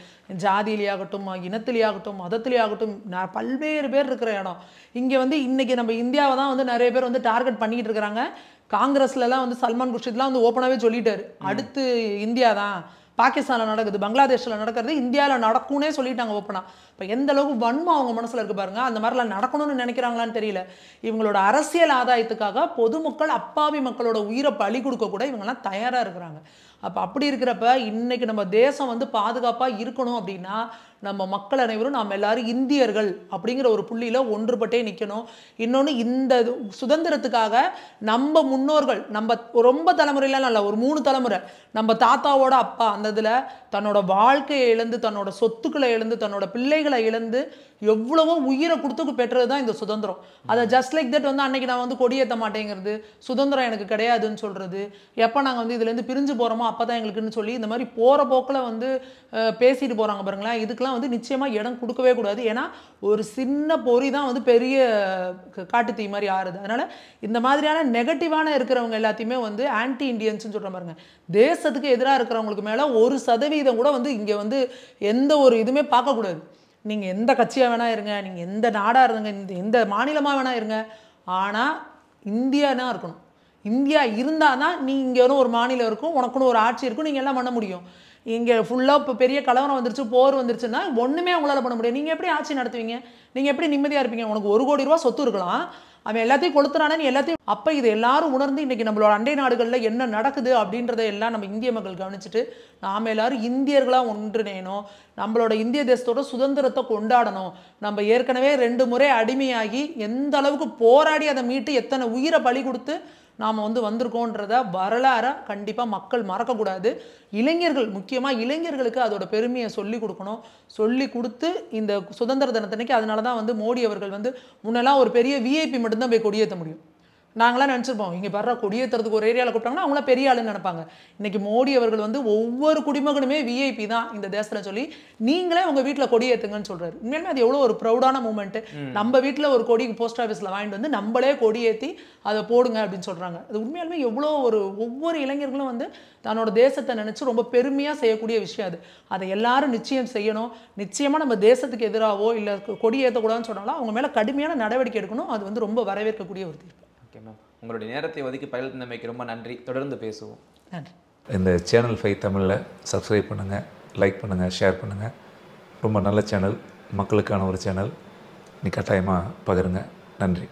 ஜாதியிலேயாகட்டும் இனத்திலேயாகட்டும் மதத்திலேயாகட்டும் பல்வேறு பேர் இருக்கிற இடம் இங்கே வந்து இன்னைக்கு நம்ம இந்தியாவை தான் வந்து நிறைய பேர் வந்து டார்கெட் பண்ணிக்கிட்டு இருக்கிறாங்க காங்கிரஸ்லலாம் வந்து சல்மான் குர்ஷித்லாம் வந்து ஓப்பனாகவே சொல்லிட்டாரு அடுத்து இந்தியா தான் பாகிஸ்தானில் நடக்குது பங்களாதேஷில் நடக்கிறது இந்தியாவில் நடக்கும்னே சொல்லிட்டாங்க ஓப்பனாக இப்போ எந்த அளவுக்கு வன்மம் அவங்க மனசில் இருக்கு பாருங்க அந்த மாதிரிலாம் நடக்கணும்னு நினைக்கிறாங்களான்னு தெரியல இவங்களோட அரசியல் ஆதாயத்துக்காக பொதுமக்கள் அப்பாவி மக்களோட உயிரை பலி கொடுக்க கூட இவங்கெல்லாம் தயாராக இருக்கிறாங்க அப்போ அப்படி இருக்கிறப்ப இன்றைக்கி நம்ம தேசம் வந்து பாதுகாப்பாக இருக்கணும் அப்படின்னா நம்ம மக்கள் அனைவரும் நாம் எல்லாரும் இந்தியர்கள் அப்படிங்கிற ஒரு புள்ளியில் ஒன்றுபட்டே நிற்கணும் இன்னொன்று இந்த சுதந்திரத்துக்காக நம்ம முன்னோர்கள் நம்ம ரொம்ப தலைமுறையிலாம் நல்ல ஒரு மூணு தலைமுறை நம்ம தாத்தாவோட அப்பா அந்த இதில் தன்னோட வாழ்க்கையை இழந்து தன்னோட சொத்துக்களை இழந்து தன்னோட பிள்ளைகளை இழந்து எவ்வளவோ உயிரை கொடுத்துக்கு பெற்றது தான் இந்த சுதந்திரம் அதை ஜஸ்ட் லைக் தட் வந்து அன்னைக்கு நான் வந்து கொடியேற்ற மாட்டேங்கிறது சுதந்திரம் எனக்கு கிடையாதுன்னு சொல்கிறது எப்போ நாங்கள் வந்து இதுலேருந்து பிரிஞ்சு போகிறோமோ அப்போ தான் எங்களுக்குன்னு சொல்லி இந்த மாதிரி போகிற போக்கில் வந்து பேசிட்டு போகிறாங்க பாருங்களேன் இதுக்கெல்லாம் அவங்களுக்குலாம் வந்து நிச்சயமாக இடம் கொடுக்கவே கூடாது ஏன்னா ஒரு சின்ன பொறி தான் வந்து பெரிய காட்டு தீ மாதிரி ஆறுது அதனால் இந்த மாதிரியான நெகட்டிவான இருக்கிறவங்க எல்லாத்தையுமே வந்து ஆன்டி இண்டியன்ஸ்னு சொல்கிற பாருங்க தேசத்துக்கு எதிராக இருக்கிறவங்களுக்கு மேலே ஒரு சதவீதம் கூட வந்து இங்கே வந்து எந்த ஒரு இதுவுமே பார்க்கக்கூடாது நீங்கள் எந்த கட்சியாக வேணா இருங்க நீங்கள் எந்த நாடாக இருங்க இந்த எந்த மாநிலமாக வேணா இருங்க ஆனால் இந்தியானா இருக்கணும் இந்தியா இருந்தால் தான் நீ இங்கே ஒரு மாநிலம் இருக்கும் உனக்குன்னு ஒரு ஆட்சி இருக்கும் நீங்கள் எல்லாம் பண்ண முடியும் இங்கே ஃபுல்லாக இப்போ பெரிய கலவரம் வந்துருச்சு போர் வந்துருச்சுன்னா ஒன்றுமே அவங்களால பண்ண முடியாது நீங்கள் எப்படி ஆட்சி நடத்துவீங்க நீங்கள் எப்படி நிம்மதியாக இருப்பீங்க உனக்கு ஒரு கோடி ரூபா சொத்து இருக்கலாம் அவன் எல்லாத்தையும் கொடுத்துறானே நீ எல்லாத்தையும் அப்போ இது எல்லாரும் உணர்ந்து இன்றைக்கி நம்மளோட அண்டை நாடுகளில் என்ன நடக்குது அப்படின்றத எல்லாம் நம்ம இந்திய மக்கள் கவனிச்சுட்டு நாம் எல்லாரும் இந்தியர்களாக ஒன்றிணையணும் நம்மளோட இந்திய தேசத்தோட சுதந்திரத்தை கொண்டாடணும் நம்ம ஏற்கனவே ரெண்டு முறை அடிமையாகி எந்த அளவுக்கு போராடி அதை மீட்டு எத்தனை உயிரை பலி கொடுத்து நாம் வந்து வந்திருக்கோன்றத வரலாறை கண்டிப்பாக மக்கள் மறக்கக்கூடாது இளைஞர்கள் முக்கியமாக இளைஞர்களுக்கு அதோட பெருமையை சொல்லி கொடுக்கணும் சொல்லி கொடுத்து இந்த சுதந்திர தினத்தன்னைக்கு அதனால தான் வந்து மோடி அவர்கள் வந்து முன்னெல்லாம் ஒரு பெரிய விஐபி மட்டும்தான் போய் கொடியேற்ற முடியும் நாங்களாம் நினச்சிருப்போம் இங்கே வர்ற குடியேற்றுறதுக்கு ஒரு ஏரியாவில் கூப்பிட்டாங்கன்னா அவங்களாம் பெரிய ஆளுன்னு நினைப்பாங்க இன்றைக்கி மோடி அவர்கள் வந்து ஒவ்வொரு குடிமகனுமே விஐபி தான் இந்த தேசத்தில் சொல்லி நீங்களே உங்கள் வீட்டில் கொடியேற்றுங்கன்னு சொல்கிறாரு உண்மையிலுமே அது எவ்வளோ ஒரு ப்ரௌடான மூமெண்ட்டு நம்ம வீட்டில் ஒரு கொடி போஸ்ட் ஆஃபீஸில் வாங்கிட்டு வந்து நம்மளே கொடியேற்றி அதை போடுங்க அப்படின்னு சொல்கிறாங்க அது உண்மையாலுமே எவ்வளோ ஒரு ஒவ்வொரு இளைஞர்களும் வந்து தன்னோட தேசத்தை நினச்சி ரொம்ப பெருமையாக செய்யக்கூடிய விஷயம் அது அதை எல்லாரும் நிச்சயம் செய்யணும் நிச்சயமாக நம்ம தேசத்துக்கு எதிராகவோ இல்லை கொடி ஏற்றக்கூடாதுன்னு சொன்னாலும் அவங்க மேலே கடுமையான நடவடிக்கை எடுக்கணும் அது வந்து ரொம்ப வரவேற்கக்கூடிய ஒரு தீர்ப்பு ஓகே மேம் உங்களுடைய நேரத்தை ஒதுக்கி பயிலந்தமைக்கு ரொம்ப நன்றி தொடர்ந்து பேசுவோம் நன்றி இந்த சேனல் ஃபைவ் தமிழில் சப்ஸ்கிரைப் பண்ணுங்கள் லைக் பண்ணுங்கள் ஷேர் பண்ணுங்கள் ரொம்ப நல்ல சேனல் மக்களுக்கான ஒரு சேனல் நீ கட்டாயமாக பகிருங்க நன்றி